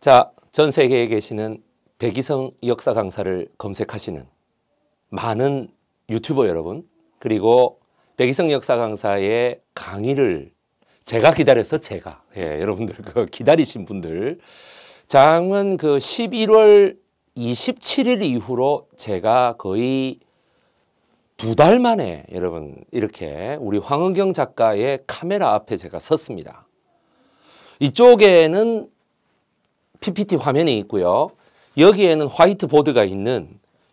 자, 전 세계에 계시는 백이성 역사 강사를 검색하시는 많은 유튜버 여러분, 그리고 백이성 역사 강사의 강의를 제가 기다려서 제가. 예, 여러분들 그 기다리신 분들. 장은 그 11월 27일 이후로 제가 거의 두 달 만에 여러분 이렇게 우리 황은경 작가의 카메라 앞에 제가 섰습니다. 이쪽에는 PPT 화면이 있고요. 여기에는 화이트보드가 있는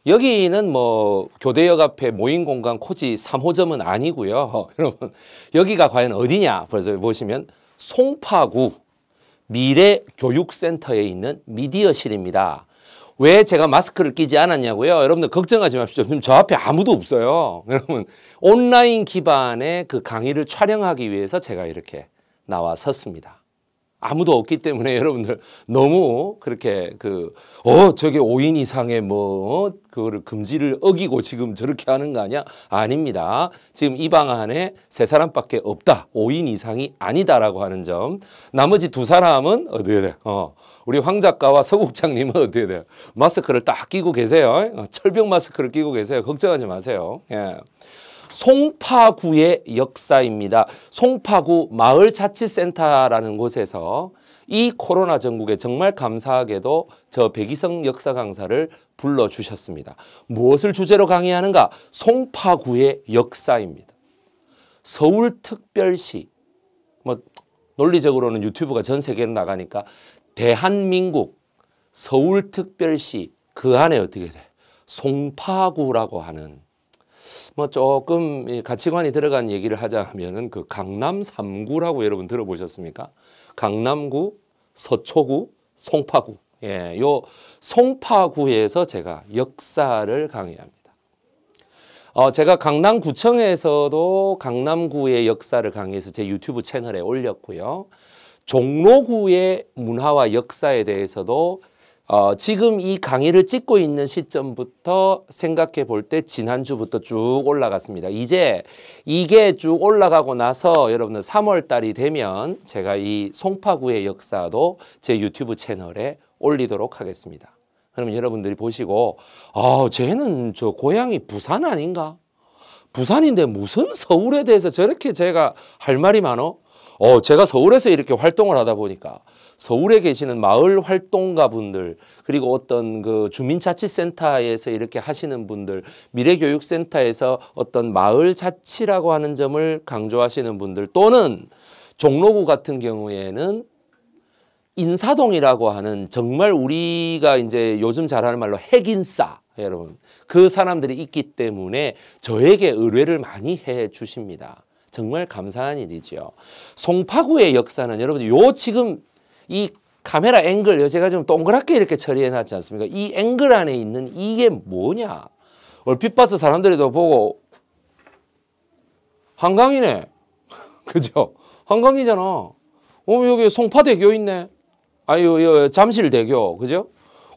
여기는 뭐 교대역 앞에 모임 공간 코지 3호점은 아니고요. 여러분 여기가 과연 어디냐? 벌써 보시면 송파구 미래교육센터에 있는 미디어실입니다. 왜 제가 마스크를 끼지 않았냐고요? 여러분들 걱정하지 마십시오. 지금 저 앞에 아무도 없어요. 여러분 온라인 기반의 그 강의를 촬영하기 위해서 제가 이렇게 나와 섰습니다. 아무도 없기 때문에 여러분들 너무 그렇게 그, 어, 저게 5인 이상의 뭐, 어, 그거를 금지를 어기고 지금 저렇게 하는 거 아니야? 아닙니다. 지금 이 방 안에 세 사람밖에 없다. 5인 이상이 아니다라고 하는 점. 나머지 두 사람은 어디에 돼? 어, 우리 황 작가와 서국장님은 어디에 돼요? 마스크를 딱 끼고 계세요. 어, 철벽 마스크를 끼고 계세요. 걱정하지 마세요. 예. 송파구의 역사입니다. 송파구 마을자치센터라는 곳에서 이 코로나 전국에 정말 감사하게도 저 백이성 역사 강사를 불러주셨습니다. 무엇을 주제로 강의하는가? 송파구의 역사입니다. 서울특별시, 뭐 논리적으로는 유튜브가 전 세계로 나가니까 대한민국 서울특별시 그 안에 어떻게 돼? 송파구라고 하는 뭐 조금 가치관이 들어간 얘기를 하자면은 그 강남 3구라고 여러분 들어보셨습니까? 강남구, 서초구, 송파구. 예, 요 송파구에서 제가 역사를 강의합니다. 어, 제가 강남구청에서도 강남구의 역사를 강의해서 제 유튜브 채널에 올렸고요. 종로구의 문화와 역사에 대해서도 어, 지금 이 강의를 찍고 있는 시점부터 생각해 볼 때 지난주부터 쭉 올라갔습니다. 이제 이게 쭉 올라가고 나서 여러분들 3월 달이 되면 제가 이 송파구의 역사도 제 유튜브 채널에 올리도록 하겠습니다. 그러면 여러분들이 보시고 아, 쟤는 저 고향이 부산 아닌가? 부산인데 무슨 서울에 대해서 저렇게 제가 할 말이 많어? 어, 제가 서울에서 이렇게 활동을 하다 보니까 서울에 계시는 마을 활동가 분들 그리고 어떤 그 주민자치센터에서 이렇게 하시는 분들 미래교육센터에서 어떤 마을 자치라고 하는 점을 강조하시는 분들 또는 종로구 같은 경우에는 인사동이라고 하는 정말 우리가 이제 요즘 잘하는 말로 핵인싸 여러분 그 사람들이 있기 때문에 저에게 의뢰를 많이 해 주십니다. 정말 감사한 일이지요. 송파구의 역사는 여러분 요 지금 이 카메라 앵글 제가 좀 동그랗게 이렇게 처리해 놨지 않습니까? 이 앵글 안에 있는 이게 뭐냐? 얼핏 봐서 사람들이 보고 한강이네. 그죠? 한강이잖아. 어 여기 송파대교 있네. 아유 여, 잠실대교 그죠?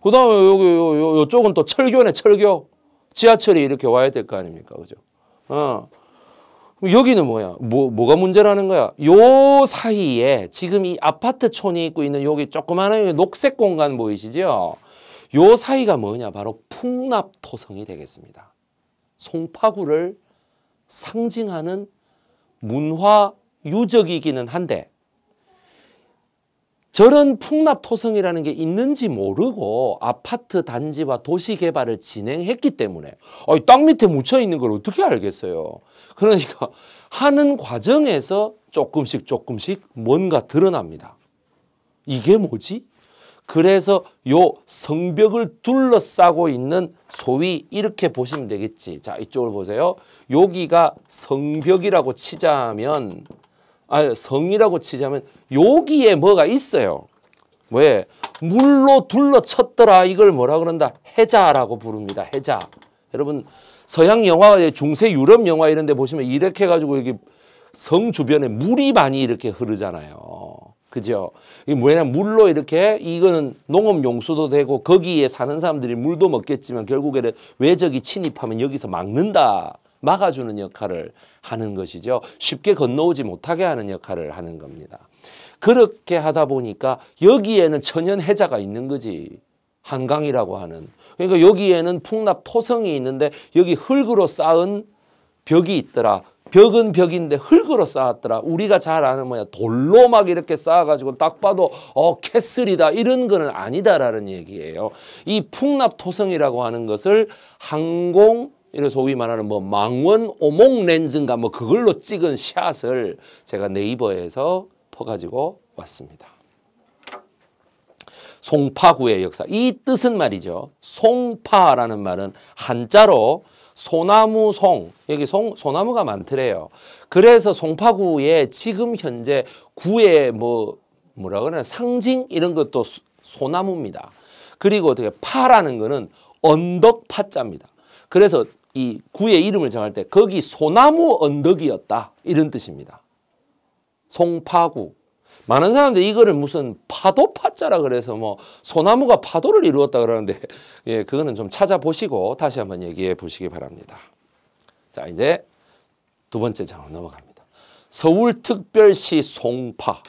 그 다음에 여기 요, 요쪽은 또 철교네 철교. 지하철이 이렇게 와야 될 거 아닙니까? 그죠? 어. 여기는 뭐야? 뭐, 뭐가 문제라는 거야? 요 사이에 지금 이 아파트촌이 있고 있는 여기 조그마한 녹색 공간 보이시죠? 요 사이가 뭐냐? 바로 풍납토성이 되겠습니다. 송파구를 상징하는 문화 유적이기는 한데 저런 풍납토성이라는 게 있는지 모르고 아파트 단지와 도시 개발을 진행했기 때문에 아니, 땅 밑에 묻혀 있는 걸 어떻게 알겠어요. 그러니까 하는 과정에서 조금씩 조금씩 뭔가 드러납니다. 이게 뭐지? 그래서 요 성벽을 둘러싸고 있는 소위 이렇게 보시면 되겠지. 자 이쪽을 보세요. 여기가 성벽이라고 치자면 아, 성이라고 치자면 여기에 뭐가 있어요. 왜? 물로 둘러쳤더라 이걸 뭐라 그런다? 해자라고 부릅니다. 해자. 여러분 서양 영화, 중세 유럽 영화 이런 데 보시면 이렇게 해가지고 여기 성 주변에 물이 많이 이렇게 흐르잖아요. 그죠? 이 뭐냐 물로 이렇게 이거는 농업 용수도 되고 거기에 사는 사람들이 물도 먹겠지만 결국에는 외적이 침입하면 여기서 막는다. 막아주는 역할을 하는 것이죠. 쉽게 건너오지 못하게 하는 역할을 하는 겁니다. 그렇게 하다 보니까 여기에는 천연 해자가 있는 거지. 한강이라고 하는. 그러니까 여기에는 풍납 토성이 있는데 여기 흙으로 쌓은 벽이 있더라. 벽은 벽인데 흙으로 쌓았더라. 우리가 잘 아는 뭐야 돌로 막 이렇게 쌓아가지고 딱 봐도 어 캐슬이다 이런 거는 아니다라는 얘기예요. 이 풍납토성이라고 하는 것을 항공 이런 소위 말하는 뭐 망원 오목 렌즈인가 뭐 그걸로 찍은 샷을 제가 네이버에서 퍼가지고 왔습니다. 송파구의 역사. 이 뜻은 말이죠. 송파라는 말은 한자로 소나무 송. 여기 송, 소나무가 많더래요. 그래서 송파구에 지금 현재 구의 뭐, 뭐라 그러나 상징 이런 것도 소, 소나무입니다. 그리고 어떻게 파라는 거는 언덕 파자입니다. 그래서 이 구의 이름을 정할 때 거기 소나무 언덕이었다 이런 뜻입니다. 송파구 많은 사람들이 이거를 무슨 파도 파자라 그래서 뭐 소나무가 파도를 이루었다 그러는데 예 그거는 좀 찾아보시고 다시 한번 얘기해 보시기 바랍니다. 자 이제 두 번째 장으로 넘어갑니다. 서울특별시 송파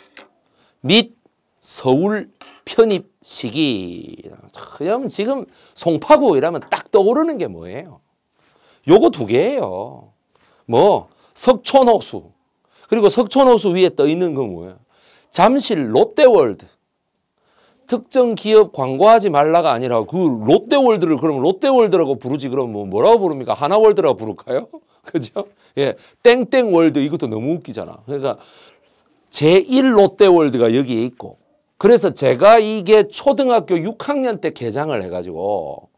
및 서울 편입 시기. 지금 송파구 이라면 딱 떠오르는 게 뭐예요? 요거 두 개예요. 뭐 석촌호수 그리고 석촌호수 위에 떠 있는 건 뭐예요? 잠실 롯데월드. 특정 기업 광고하지 말라가 아니라 그 롯데월드를 그럼 롯데월드라고 부르지 그럼 뭐 뭐라고 부릅니까? 하나월드라고 부를까요? 그죠? 예. 땡땡월드 이것도 너무 웃기잖아. 그러니까 제1 롯데월드가 여기에 있고 그래서 제가 이게 초등학교 6학년 때 개장을 해가지고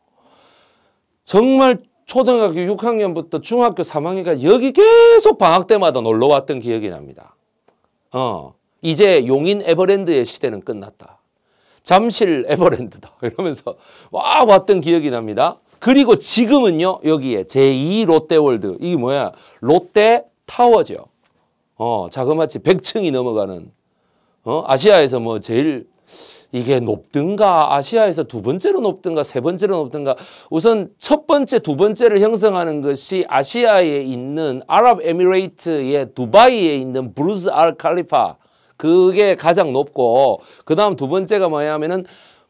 정말 초등학교 6학년부터 중학교 3학년까지 여기 계속 방학 때마다 놀러 왔던 기억이 납니다. 어, 이제 용인 에버랜드의 시대는 끝났다. 잠실 에버랜드다. 이러면서 와 왔던 기억이 납니다. 그리고 지금은요. 여기에 제2 롯데월드. 이게 뭐야? 롯데 타워죠. 어, 자그마치 100층이 넘어가는 어, 아시아에서 뭐 제일 이게 높든가 아시아에서 두 번째로 높든가 세 번째로 높든가 우선 첫 번째 두 번째를 형성하는 것이 아시아에 있는 아랍에미레이트의 두바이에 있는 브루즈 알 칼리파 그게 가장 높고 그 다음 두 번째가 뭐냐면은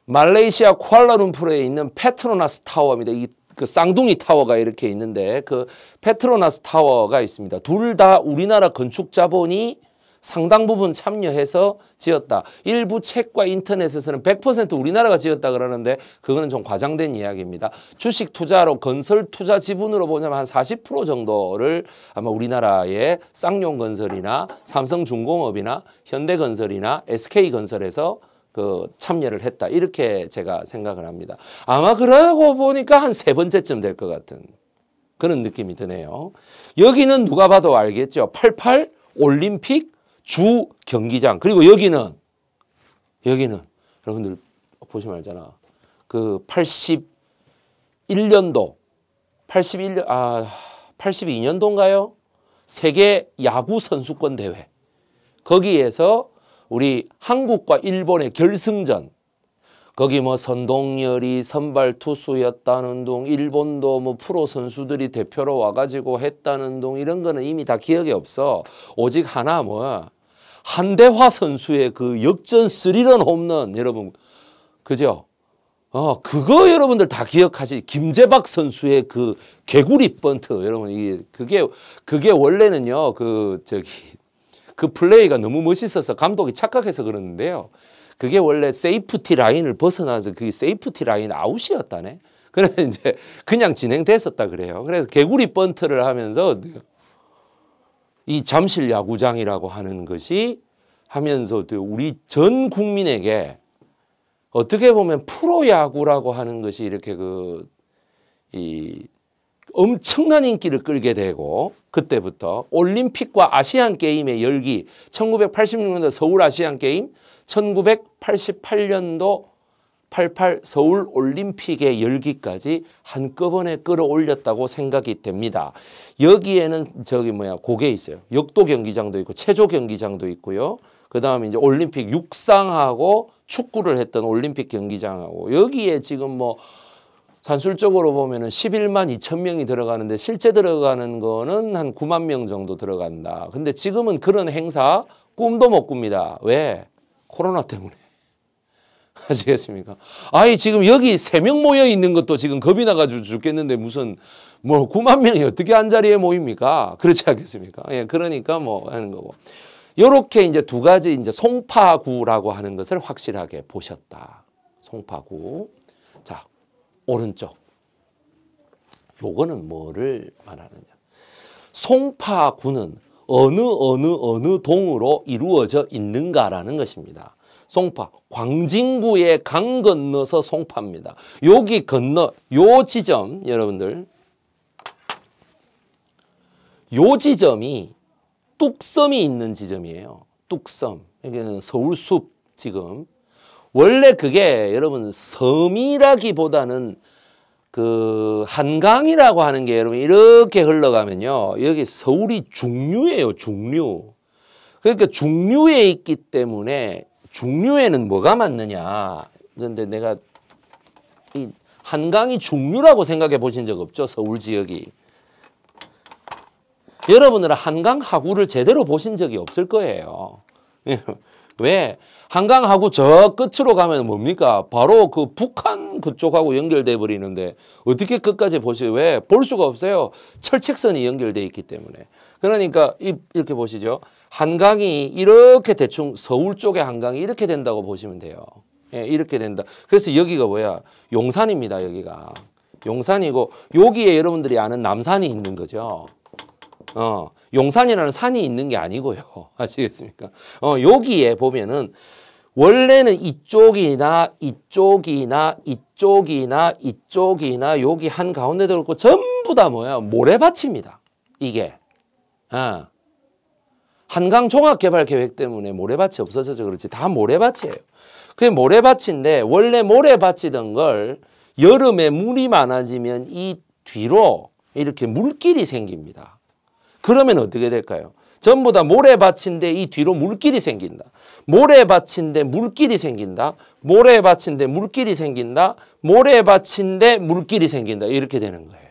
말레이시아 쿠알라룸푸르에 있는 페트로나스 타워입니다. 이 그 쌍둥이 타워가 이렇게 있는데 그 페트로나스 타워가 있습니다. 둘 다 우리나라 건축 자본이 상당 부분 참여해서 지었다. 일부 책과 인터넷에서는 100% 우리나라가 지었다 그러는데 그거는 좀 과장된 이야기입니다. 주식 투자로 건설 투자 지분으로 보자면 한 40% 정도를 아마 우리나라의 쌍용건설이나 삼성중공업이나 현대건설이나 SK건설에서 그 참여를 했다 이렇게 제가 생각을 합니다. 아마 그러고 보니까 한 세 번째쯤 될 것 같은 그런 느낌이 드네요. 여기는 누가 봐도 알겠죠. 88 올림픽 주 경기장. 그리고 여기는, 여기는, 여러분들 보시면 알잖아. 그 81년도, 81년, 아, 82년도인가요? 세계 야구 선수권 대회. 거기에서 우리 한국과 일본의 결승전 거기 뭐 선동열이 선발 투수였다는 둥 일본도 뭐 프로 선수들이 대표로 와가지고 했다는 둥 이런 거는 이미 다 기억이 없어. 오직 하나 뭐야. 한대화 선수의 그 역전 스리런 홈런 여러분 그죠? 어 그거 여러분들 다 기억하시 김재박 선수의 그 개구리 번트 여러분 이게 그게 그게 원래는요 그 저기 그 플레이가 너무 멋있어서 감독이 착각해서 그러는데요. 그게 원래 세이프티 라인을 벗어나서 그게 세이프티 라인 아웃이었다네. 그래서 이제 그냥 진행됐었다 그래요. 그래서 개구리 번트를 하면서 이 잠실 야구장이라고 하는 것이 하면서 우리 전 국민에게 어떻게 보면 프로 야구라고 하는 것이 이렇게 그 이 엄청난 인기를 끌게 되고 그때부터 올림픽과 아시안 게임의 열기 1986년도 서울 아시안 게임 1988년도 88 서울 올림픽의 열기까지 한꺼번에 끌어올렸다고 생각이 됩니다. 여기에는 저기 뭐야 고개 있어요. 역도 경기장도 있고 체조 경기장도 있고요. 그 다음에 이제 올림픽 육상하고 축구를 했던 올림픽 경기장하고 여기에 지금 뭐 산술적으로 보면은 11만 2천 명이 들어가는데 실제 들어가는 거는 한 9만 명 정도 들어간다. 근데 지금은 그런 행사 꿈도 못 꿉니다. 왜? 코로나 때문에. 아시겠습니까? 아니 지금 여기 세 명 모여 있는 것도 지금 겁이 나가지고 죽겠는데 무슨 뭐 9만 명이 어떻게 한 자리에 모입니까? 그렇지 않겠습니까? 예, 그러니까 뭐 하는 거고. 요렇게 이제 두 가지 이제 송파구라고 하는 것을 확실하게 보셨다. 송파구. 자, 오른쪽. 요거는 뭐를 말하느냐. 송파구는 어느 어느 어느 동으로 이루어져 있는가라는 것입니다. 송파 광진구의 강 건너서 송파입니다. 여기 건너 요 지점 여러분들 요 지점이 뚝섬이 있는 지점이에요. 뚝섬 여기는 서울숲 지금 원래 그게 여러분 섬이라기보다는 그 한강이라고 하는 게 여러분 이렇게 흘러가면요. 여기 서울이 중류예요. 중류. 그러니까 중류에 있기 때문에 중류에는 뭐가 맞느냐. 그런데 내가 이 한강이 중류라고 생각해 보신 적 없죠. 서울 지역이. 여러분들은 한강 하구를 제대로 보신 적이 없을 거예요. 왜? 한강하고 저 끝으로 가면 뭡니까? 바로 그 북한 그쪽하고 연결돼 버리는데 어떻게 끝까지 보세요? 왜? 볼 수가 없어요. 철책선이 연결돼 있기 때문에. 그러니까 이, 이렇게 보시죠. 한강이 이렇게 대충 서울 쪽의 한강이 이렇게 된다고 보시면 돼요. 예, 이렇게 된다. 그래서 여기가 뭐야? 용산입니다, 여기가. 용산이고 여기에 여러분들이 아는 남산이 있는 거죠. 어, 용산이라는 산이 있는 게 아니고요. 아시겠습니까? 어, 여기에 보면은 원래는 이쪽이나 이쪽이나 이쪽이나 이쪽이나 여기 한가운데 들어있고 전부 다 뭐야 모래밭입니다. 이게. 아. 한강 종합개발 계획 때문에 모래밭이 없어져서 그렇지 다 모래밭이에요. 그게 모래밭인데 원래 모래밭이던 걸 여름에 물이 많아지면 이 뒤로 이렇게 물길이 생깁니다. 그러면 어떻게 될까요? 전부 다 모래밭인데 이 뒤로 물길이 생긴다. 모래밭인데 물길이 생긴다. 모래밭인데 물길이 생긴다. 모래밭인데 물길이 생긴다. 이렇게 되는 거예요.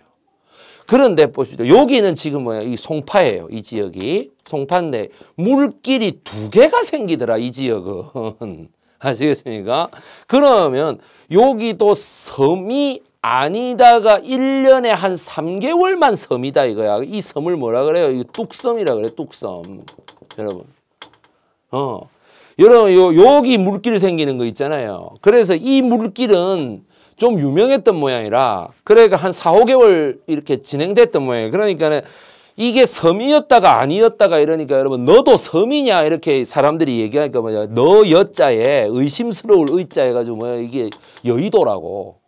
그런데 보시죠. 여기는 지금 뭐야? 이 송파예요. 이 지역이. 송파인데 물길이 두 개가 생기더라. 이 지역은. 아시겠습니까? 그러면 여기도 섬이 아니다가 1년에 한 3개월만 섬이다 이거야. 이 섬을 뭐라 그래요? 이거 뚝섬이라 그래. 뚝섬. 여러분. 어. 여러분 요 여기 물길 생기는 거 있잖아요. 그래서 이 물길은 좀 유명했던 모양이라 그러니까 한 4, 5개월 이렇게 진행됐던 모양이에요. 그러니까 는 이게 섬이었다가 아니었다가 이러니까 여러분 너도 섬이냐 이렇게 사람들이 얘기하니까 뭐냐 너 여자에 의심스러울 의자 해가지고 뭐야 이게 여의도라고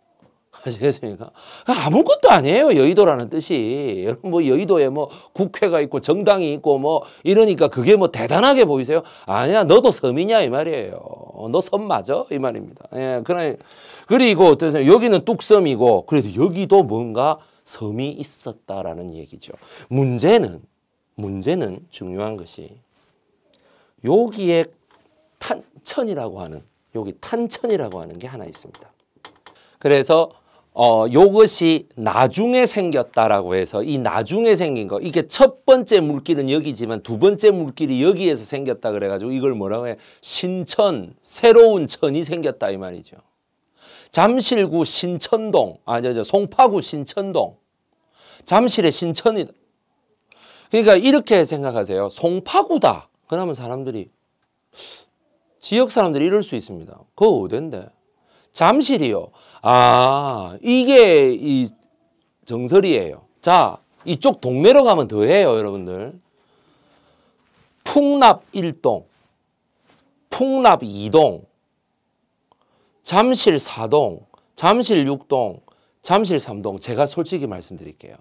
아시겠습니까? 아무것도 아니에요. 여의도라는 뜻이. 뭐 여의도에 뭐 국회가 있고 정당이 있고 뭐 이러니까 그게 뭐 대단하게 보이세요? 아니야. 너도 섬이냐 이 말이에요. 너 섬 맞아? 이 말입니다. 예. 그래 그리고 어떠세요? 여기는 뚝섬이고 그래도 여기도 뭔가 섬이 있었다라는 얘기죠. 문제는 문제는 중요한 것이 여기에 탄천이라고 하는 여기 탄천이라고 하는 게 하나 있습니다. 그래서 어, 요것이 나중에 생겼다라고 해서 이 나중에 생긴 거 이게 첫 번째 물길은 여기지만 두 번째 물길이 여기에서 생겼다 그래가지고 이걸 뭐라고 해 신천 새로운 천이 생겼다 이 말이죠 잠실구 신천동 아니저 송파구 신천동 잠실의 신천이 그러니까 이렇게 생각하세요 송파구다 그러면 사람들이 지역 사람들이 이럴 수 있습니다 그거 어딘데 잠실이요 아, 이게 이 정설이에요. 자, 이쪽 동네로 가면 더해요, 여러분들. 풍납 1동, 풍납 2동, 잠실 4동, 잠실 6동, 잠실 3동 제가 솔직히 말씀드릴게요.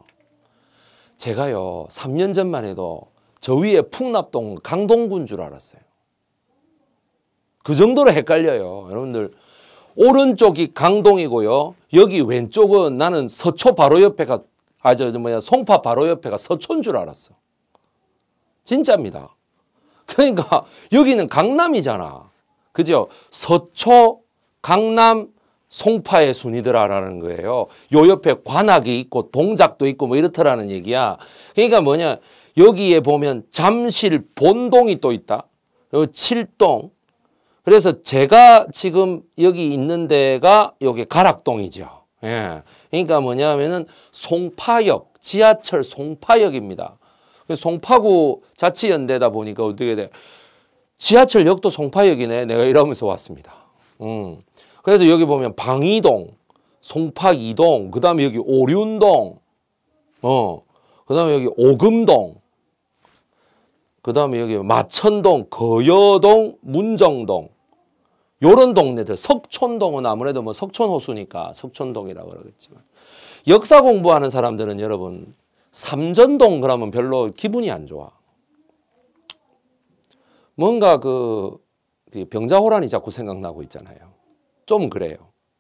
제가요 3년 전만 해도 저 위에 풍납동 강동군 줄 알았어요. 그 정도로 헷갈려요. 여러분들 오른쪽이 강동이고요. 여기 왼쪽은 나는 서초 바로 옆에가 아저 뭐야 송파 바로 옆에가 서촌줄 알았어. 진짜입니다. 그러니까 여기는 강남이잖아. 그죠? 서초, 강남, 송파의 순이더라라는 거예요. 요 옆에 관악이 있고 동작도 있고 뭐 이렇더라는 얘기야. 그러니까 뭐냐 여기에 보면 잠실 본동이 또 있다. 7동 그래서 제가 지금 여기 있는 데가 여기 가락동이죠. 예. 그러니까 뭐냐면은 송파역, 지하철 송파역입니다. 그 송파구 자치연대다 보니까 어떻게 돼? 지하철역도 송파역이네. 내가 이러면서 왔습니다. 음. 그래서 여기 보면 방이동, 송파이동, 그 다음에 여기 오륜동, 어, 그 다음에 여기 오금동, 그 다음에 여기 마천동, 거여동, 문정동, 요런 동네들 석촌동은 아무래도 뭐 석촌호수니까 석촌동이라고 그러겠지만 역사 공부하는 사람들은 여러분 삼전동 그러면 별로 기분이 안 좋아. 뭔가 그, 그 병자호란이 자꾸 생각나고 있잖아요. 좀 그래요.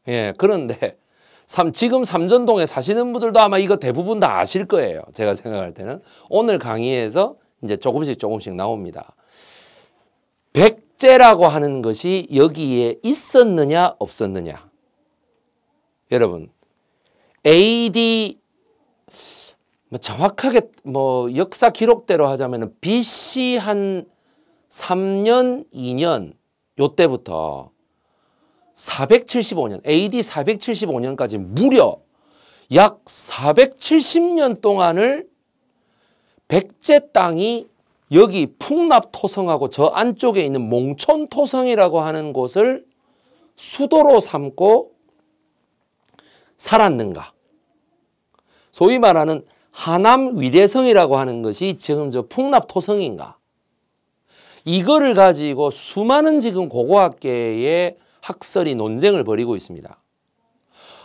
예, 그런데 삼, 지금 삼전동에 사시는 분들도 아마 이거 대부분 다 아실 거예요. 제가 생각할 때는 오늘 강의에서 이제 조금씩 조금씩 나옵니다. 1 속제라고 하는 것이 여기에 있었느냐 없었느냐. 여러분 AD 뭐 정확하게 뭐 역사 기록대로 하자면 BC 한 3년 2년 요때부터 475년 AD 475년까지 무려 약 470년 동안을 백제 땅이 여기 풍납토성하고 저 안쪽에 있는 몽촌토성이라고 하는 곳을 수도로 삼고 살았는가. 소위 말하는 하남 위대성이라고 하는 것이 지금 저 풍납토성인가. 이거를 가지고 수많은 지금 고고학계의 학설이 논쟁을 벌이고 있습니다.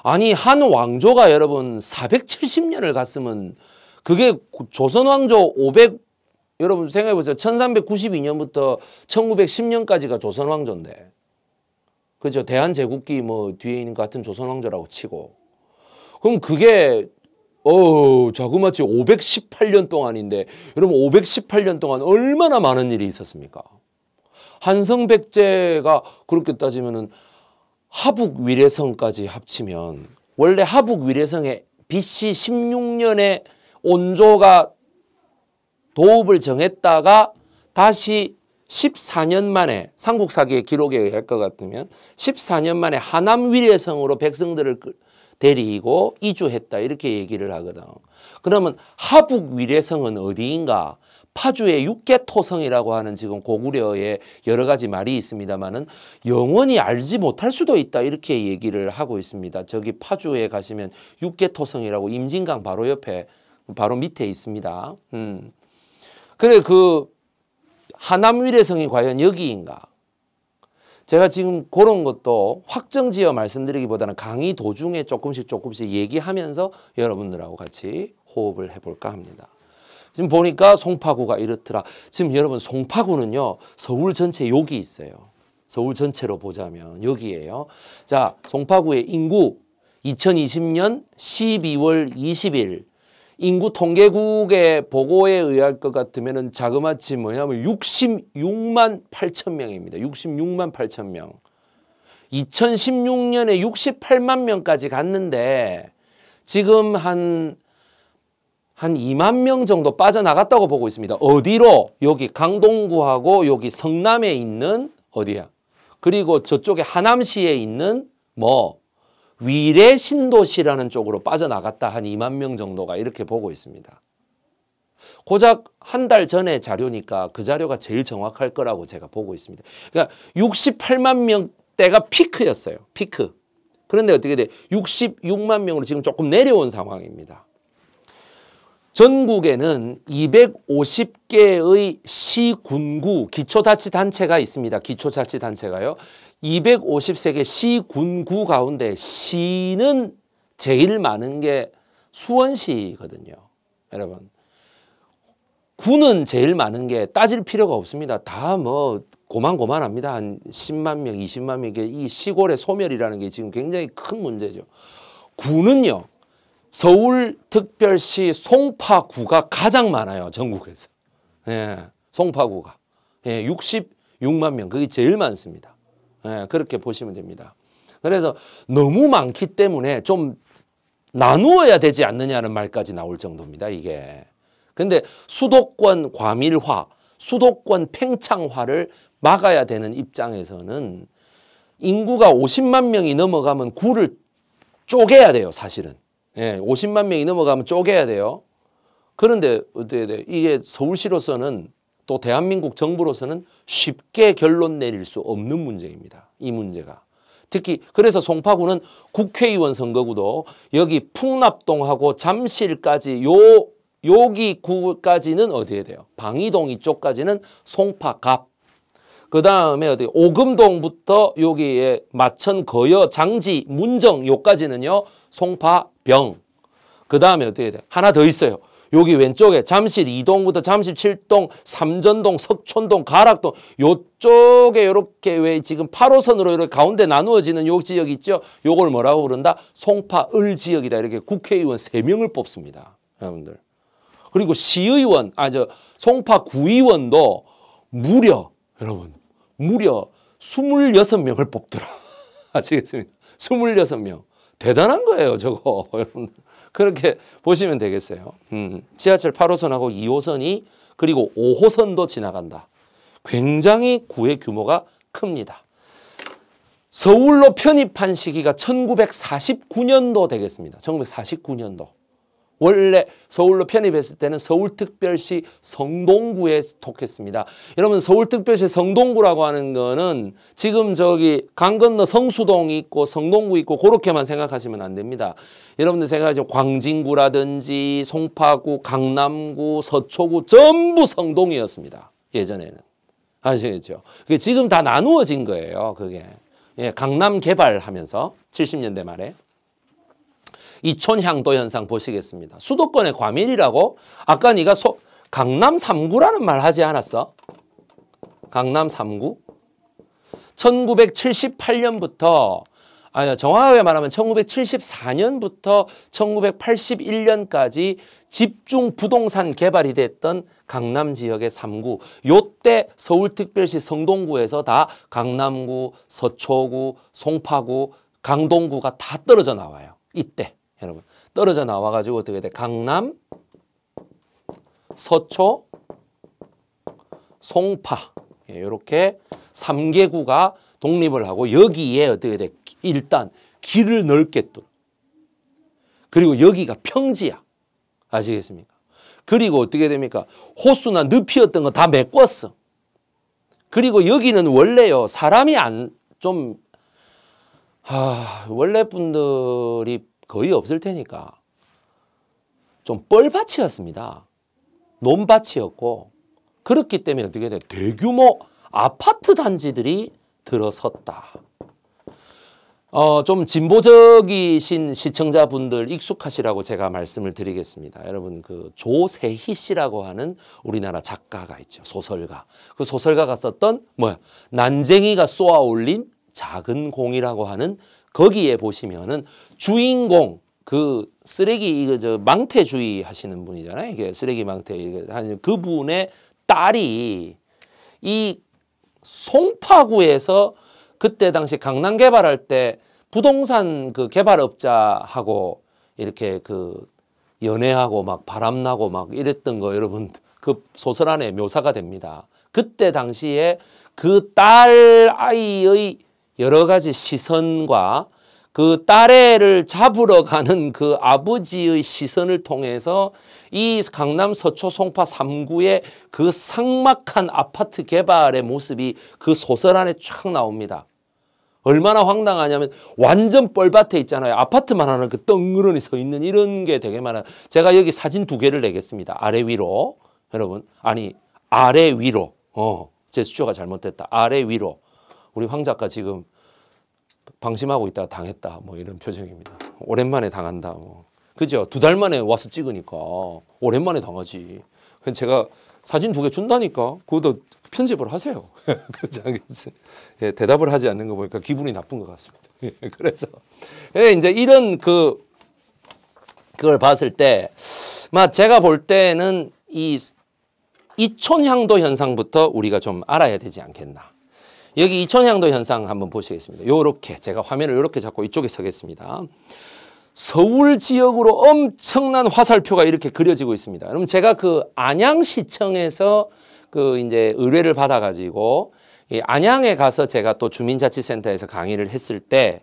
아니 한 왕조가 여러분 470년을 갔으면 그게 조선 왕조 500 여러분 생각해보세요. 1392년부터 1910년까지가 조선왕조인데 그죠? 대한제국기 뭐 뒤에 있는 같은 조선왕조라고 치고 그럼 그게 어 자그마치 518년 동안인데 여러분 518년 동안 얼마나 많은 일이 있었습니까? 한성백제가 그렇게 따지면은 하북 위례성까지 합치면 원래 하북 위례성에 BC 16년에 온조가 도읍을 정했다가 다시 14년 만에 삼국사기의 기록에 의할 것 같으면 14년 만에 하남 위례성으로 백성들을 데리고 이주했다 이렇게 얘기를 하거든. 그러면 하북 위례성은 어디인가? 파주의 육계토성이라고 하는 지금 고구려의 여러 가지 말이 있습니다만은 영원히 알지 못할 수도 있다 이렇게 얘기를 하고 있습니다. 저기 파주에 가시면 육계토성이라고 임진강 바로 옆에 바로 밑에 있습니다. 음. 그래 그 하남 위례성이 과연 여기인가? 제가 지금 그런 것도 확정지어 말씀드리기보다는 강의 도중에 조금씩 조금씩 얘기하면서 여러분들하고 같이 호흡을 해볼까 합니다. 지금 보니까 송파구가 이렇더라. 지금 여러분 송파구는요. 서울 전체 여기 있어요. 서울 전체로 보자면 여기에요. 자 송파구의 인구 2020년 12월 20일 인구 통계국의 보고에 의할 것 같으면은 자그마치 뭐냐면 66만 8천 명입니다. 66만 8천 명. 2016년에 68만 명까지 갔는데 지금 한 한 2만 명 정도 빠져나갔다고 보고 있습니다. 어디로? 여기 강동구하고 여기 성남에 있는 어디야? 그리고 저쪽에 하남시에 있는 뭐 위례 신도시라는 쪽으로 빠져나갔다 한 2만 명 정도가 이렇게 보고 있습니다. 고작 한 달 전에 자료니까 그 자료가 제일 정확할 거라고 제가 보고 있습니다. 그러니까 68만 명대가 피크였어요. 피크. 그런데 어떻게 돼? 66만 명으로 지금 조금 내려온 상황입니다. 전국에는 250개의 시군구 기초자치단체가 있습니다. 기초자치단체가요. 250세계 시군구 가운데 시는 제일 많은 게 수원시거든요. 여러분. 군은 제일 많은 게 따질 필요가 없습니다. 다 뭐 고만고만합니다. 한 10만 명, 20만 명. 이 시골의 소멸이라는 게 지금 굉장히 큰 문제죠. 군은요. 서울특별시 송파구가 가장 많아요. 전국에서. 예. 송파구가. 예, 66만 명. 그게 제일 많습니다. 예, 그렇게 보시면 됩니다. 그래서 너무 많기 때문에 좀 나누어야 되지 않느냐는 말까지 나올 정도입니다. 이게. 근데 수도권 과밀화, 수도권 팽창화를 막아야 되는 입장에서는 인구가 50만 명이 넘어가면 구를 쪼개야 돼요, 사실은. 예, 50만 명이 넘어가면 쪼개야 돼요. 그런데 어떻게 돼? 이게 서울시로서는 또 대한민국 정부로서는 쉽게 결론 내릴 수 없는 문제입니다. 이 문제가. 특히 그래서 송파구는 국회의원 선거구도 여기 풍납동하고 잠실까지 요 여기 구까지는 어디에 돼요? 방이동 이쪽까지는 송파갑. 그 다음에 어디 오금동부터 여기에 마천 거여 장지 문정 요까지는요 송파병. 그 다음에 어떻게 돼? 하나 더 있어요. 여기 왼쪽에 잠실 2동부터 잠실 7동, 삼전동, 석촌동, 가락동 요쪽에 이렇게 왜 지금 8호선으로 이렇게 가운데 나누어지는 요 지역 있죠? 요걸 뭐라고 그런다? 송파을 지역이다. 이렇게 국회의원 3명을 뽑습니다. 여러분들. 그리고 시의원, 아 저 송파 구의원도 무려 여러분 무려 26명을 뽑더라. 아시겠습니까? 26명. 대단한 거예요, 저거. 여러분 들 그렇게 보시면 되겠어요. 음, 지하철 8호선하고 2호선이 그리고 5호선도 지나간다. 굉장히 구의 규모가 큽니다. 서울로 편입한 시기가 1949년도 되겠습니다. 1949년도. 원래 서울로 편입했을 때는 서울특별시 성동구에 속했습니다. 여러분 서울특별시 성동구라고 하는 거는 지금 저기 강 건너 성수동이 있고 성동구 있고 그렇게만 생각하시면 안 됩니다. 여러분들 생각하시 광진구라든지 송파구, 강남구, 서초구 전부 성동이었습니다. 예전에는. 아시겠죠? 지금 다 나누어진 거예요. 그게. 예, 강남 개발하면서 70년대 말에. 이 촌향도 현상 보시겠습니다. 수도권의 과밀이라고 아까 네가 소, 강남 3구라는 말 하지 않았어? 강남 3구? 1978년부터 아니 정확하게 말하면 1974년부터 1981년까지 집중 부동산 개발이 됐던 강남 지역의 3구 요때 서울특별시 성동구에서 다 강남구, 서초구, 송파구, 강동구가 다 떨어져 나와요. 이때 여러분 떨어져 나와가지고 어떻게 돼? 강남, 서초, 송파 이렇게 예, 3개구가 독립을 하고 여기에 어떻게 돼? 일단 길을 넓게 뚫 그리고 여기가 평지야. 아시겠습니까? 그리고 어떻게 됩니까? 호수나 늪이었던 거 다 메꿨어. 그리고 여기는 원래요. 사람이 안좀 아, 원래 분들이 거의 없을 테니까 좀 뻘밭이었습니다. 논밭이었고 그렇기 때문에 어떻게 돼? 대규모 아파트 단지들이 들어섰다. 어, 좀 진보적이신 시청자분들 익숙하시라고 제가 말씀을 드리겠습니다. 여러분 그 조세희 씨라고 하는 우리나라 작가가 있죠. 소설가. 그 소설가가 썼던 뭐야? 난쟁이가 쏘아올린 작은 공이라고 하는 거기에 보시면은 주인공 그 쓰레기 이거 저 망태주의 하시는 분이잖아요. 이게 쓰레기 망태 하는 그분의 딸이 이 송파구에서 그때 당시 강남 개발할 때 부동산 그 개발업자하고 이렇게 그 연애하고 막 바람나고 막 이랬던 거 여러분 그 소설 안에 묘사가 됩니다. 그때 당시에 그 딸 아이의 여러 가지 시선과 그 딸애를 잡으러 가는 그 아버지의 시선을 통해서 이 강남 서초 송파 3구의 그 상막한 아파트 개발의 모습이 그 소설 안에 쫙 나옵니다. 얼마나 황당하냐면 완전 뻘밭에 있잖아요. 아파트만 하나 그 덩그러니 서 있는 이런 게 되게 많아요. 제가 여기 사진 두 개를 내겠습니다. 아래 위로. 여러분. 아니, 아래 위로. 어, 제 수초가 잘못됐다. 아래 위로. 우리 황 작가 지금 방심하고 있다가 당했다 뭐 이런 표정입니다. 오랜만에 당한다 뭐 그죠? 두 달 만에 와서 찍으니까 오랜만에 당하지. 그냥 제가 사진 두 개 준다니까 그것도 편집을 하세요. 그렇 예, 대답을 하지 않는 거 보니까 기분이 나쁜 것 같습니다. 예, 그래서 예, 이제 이런 그 그걸 봤을 때, 막 제가 볼 때는 이 이촌향도 현상부터 우리가 좀 알아야 되지 않겠나. 여기 이촌향도 현상 한번 보시겠습니다. 요렇게 제가 화면을 요렇게 잡고 이쪽에 서겠습니다. 서울 지역으로 엄청난 화살표가 이렇게 그려지고 있습니다. 그럼 제가 그 안양시청에서 그 이제 의뢰를 받아가지고 이 안양에 가서 제가 또 주민자치센터에서 강의를 했을 때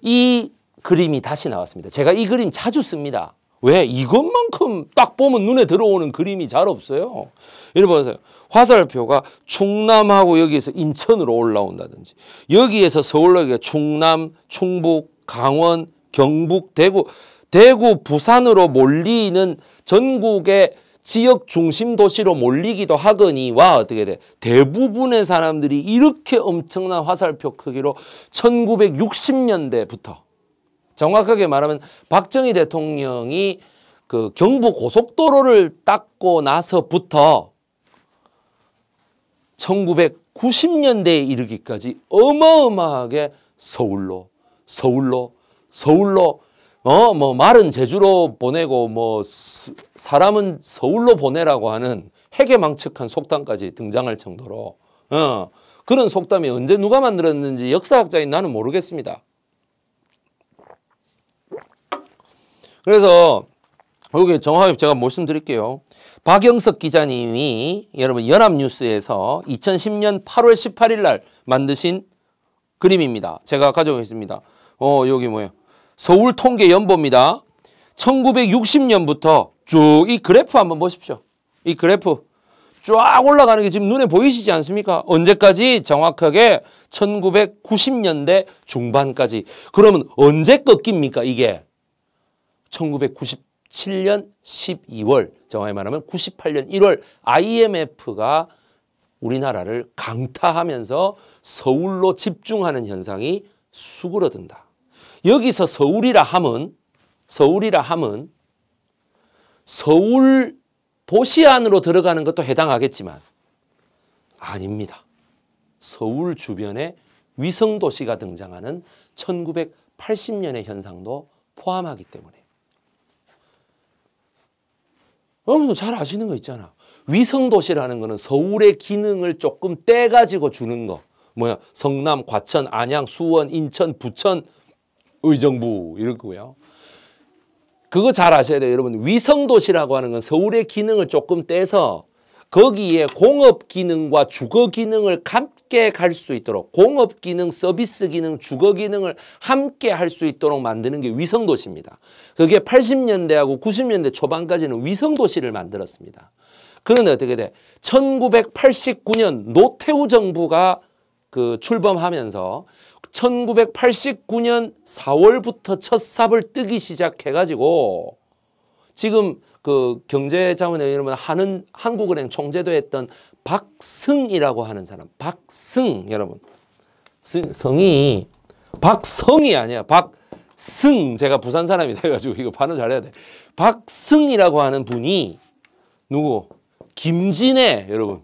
이 그림이 다시 나왔습니다. 제가 이 그림 자주 씁니다. 왜? 이것만큼 딱 보면 눈에 들어오는 그림이 잘 없어요. 여러분 보세요. 화살표가 충남하고 여기에서 인천으로 올라온다든지 여기에서 서울로 여기 가 충남, 충북, 강원, 경북, 대구, 대구, 부산으로 몰리는 전국의 지역 중심 도시로 몰리기도 하거니와 어떻게 돼? 대부분의 사람들이 이렇게 엄청난 화살표 크기로 1960년대부터 정확하게 말하면 박정희 대통령이 그 경부 고속도로를 닦고 나서부터 1990년대에 이르기까지 어마어마하게 서울로 서울로 서울로 어뭐 말은 제주로 보내고 뭐 사람은 서울로 보내라고 하는 해괴망측한 속담까지 등장할 정도로 어 그런 속담이 언제 누가 만들었는지 역사학자인 나는 모르겠습니다. 그래서 여기 정확히 제가 말씀드릴게요. 박영석 기자님이 여러분 연합뉴스에서 2010년 8월 18일 날 만드신 그림입니다. 제가 가져오겠습니다. 어, 여기 뭐예요? 서울 통계 연보입니다. 1960년부터 쭉 이 그래프 한번 보십시오. 이 그래프 쫙 올라가는 게 지금 눈에 보이시지 않습니까? 언제까지 정확하게 1990년대 중반까지. 그러면 언제 꺾입니까, 이게? 1990 97년 12월 정확히 말하면 98년 1월 IMF가 우리나라를 강타하면서 서울로 집중하는 현상이 수그러든다. 여기서 서울이라 함은 서울이라 함은 서울 도시 안으로 들어가는 것도 해당하겠지만 아닙니다. 서울 주변에 위성도시가 등장하는 1980년의 현상도 포함하기 때문에 여러분도 잘 아시는 거 있잖아. 위성도시라는 거는 서울의 기능을 조금 떼가지고 주는 거. 뭐야 성남, 과천, 안양, 수원, 인천, 부천, 의정부 이렇고요. 그거 잘 아셔야 돼요. 여러분 위성도시라고 하는 건 서울의 기능을 조금 떼서 거기에 공업 기능과 주거 기능을 감, 함께 갈 수 있도록 공업 기능, 서비스 기능, 주거 기능을 함께 할 수 있도록 만드는 게 위성 도시입니다. 그게 80년대하고 90년대 초반까지는 위성 도시를 만들었습니다. 그런데 어떻게 돼? 1989년 노태우 정부가 그 출범하면서 1989년 4월부터 첫 삽을 뜨기 시작해가지고 지금 그 경제자원회의원 하는 한국은행 총재도 했던 박승이라고 하는 사람. 박승 여러분. 승, 성이 박성이 아니야. 박승 제가 부산 사람이 돼가지고 이거 반응 잘해야 돼. 박승이라고 하는 분이 누구? 김진애 여러분.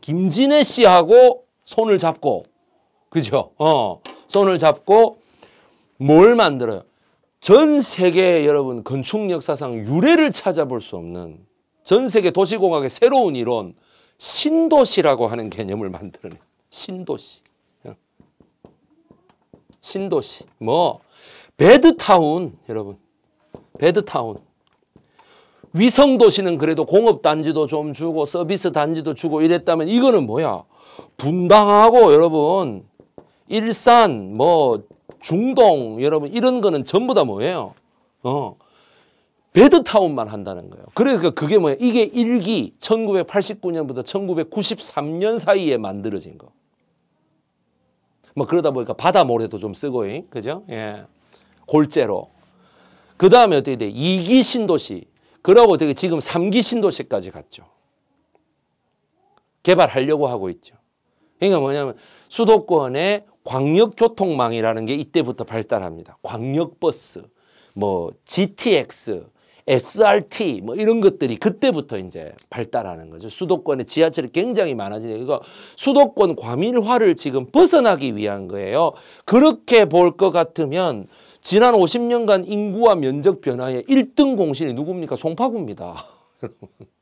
김진애 씨하고 손을 잡고 그죠? 어 손을 잡고 뭘 만들어요? 전 세계 여러분 건축 역사상 유래를 찾아볼 수 없는 전 세계 도시공학의 새로운 이론 신도시라고 하는 개념을 만들어내. 신도시. 어. 신도시. 뭐배드타운 여러분. 배드타운 위성도시는 그래도 공업단지도 좀 주고 서비스 단지도 주고 이랬다면 이거는 뭐야? 분당하고 여러분 일산 뭐 중동 여러분 이런 거는 전부 다 뭐예요? 어 배드타운만 한다는 거예요. 그러니까 그게 뭐야? 이게 1기 1989년부터 1993년 사이에 만들어진 거. 뭐 그러다 보니까 바다 모래도 좀 쓰고, 그죠? 예. 골재로. 그 다음에 어떻게 돼? 2기 신도시. 그러고 되게 지금 3기 신도시까지 갔죠. 개발하려고 하고 있죠. 그러니까 뭐냐면 수도권의 광역교통망이라는 게 이때부터 발달합니다. 광역버스, 뭐 GTX, SRT 뭐 이런 것들이 그때부터 이제 발달하는 거죠. 수도권에 지하철이 굉장히 많아지니까 이거 수도권 과밀화를 지금 벗어나기 위한 거예요. 그렇게 볼 것 같으면 지난 50년간 인구와 면적 변화의 1등 공신이 누굽니까? 송파구입니다.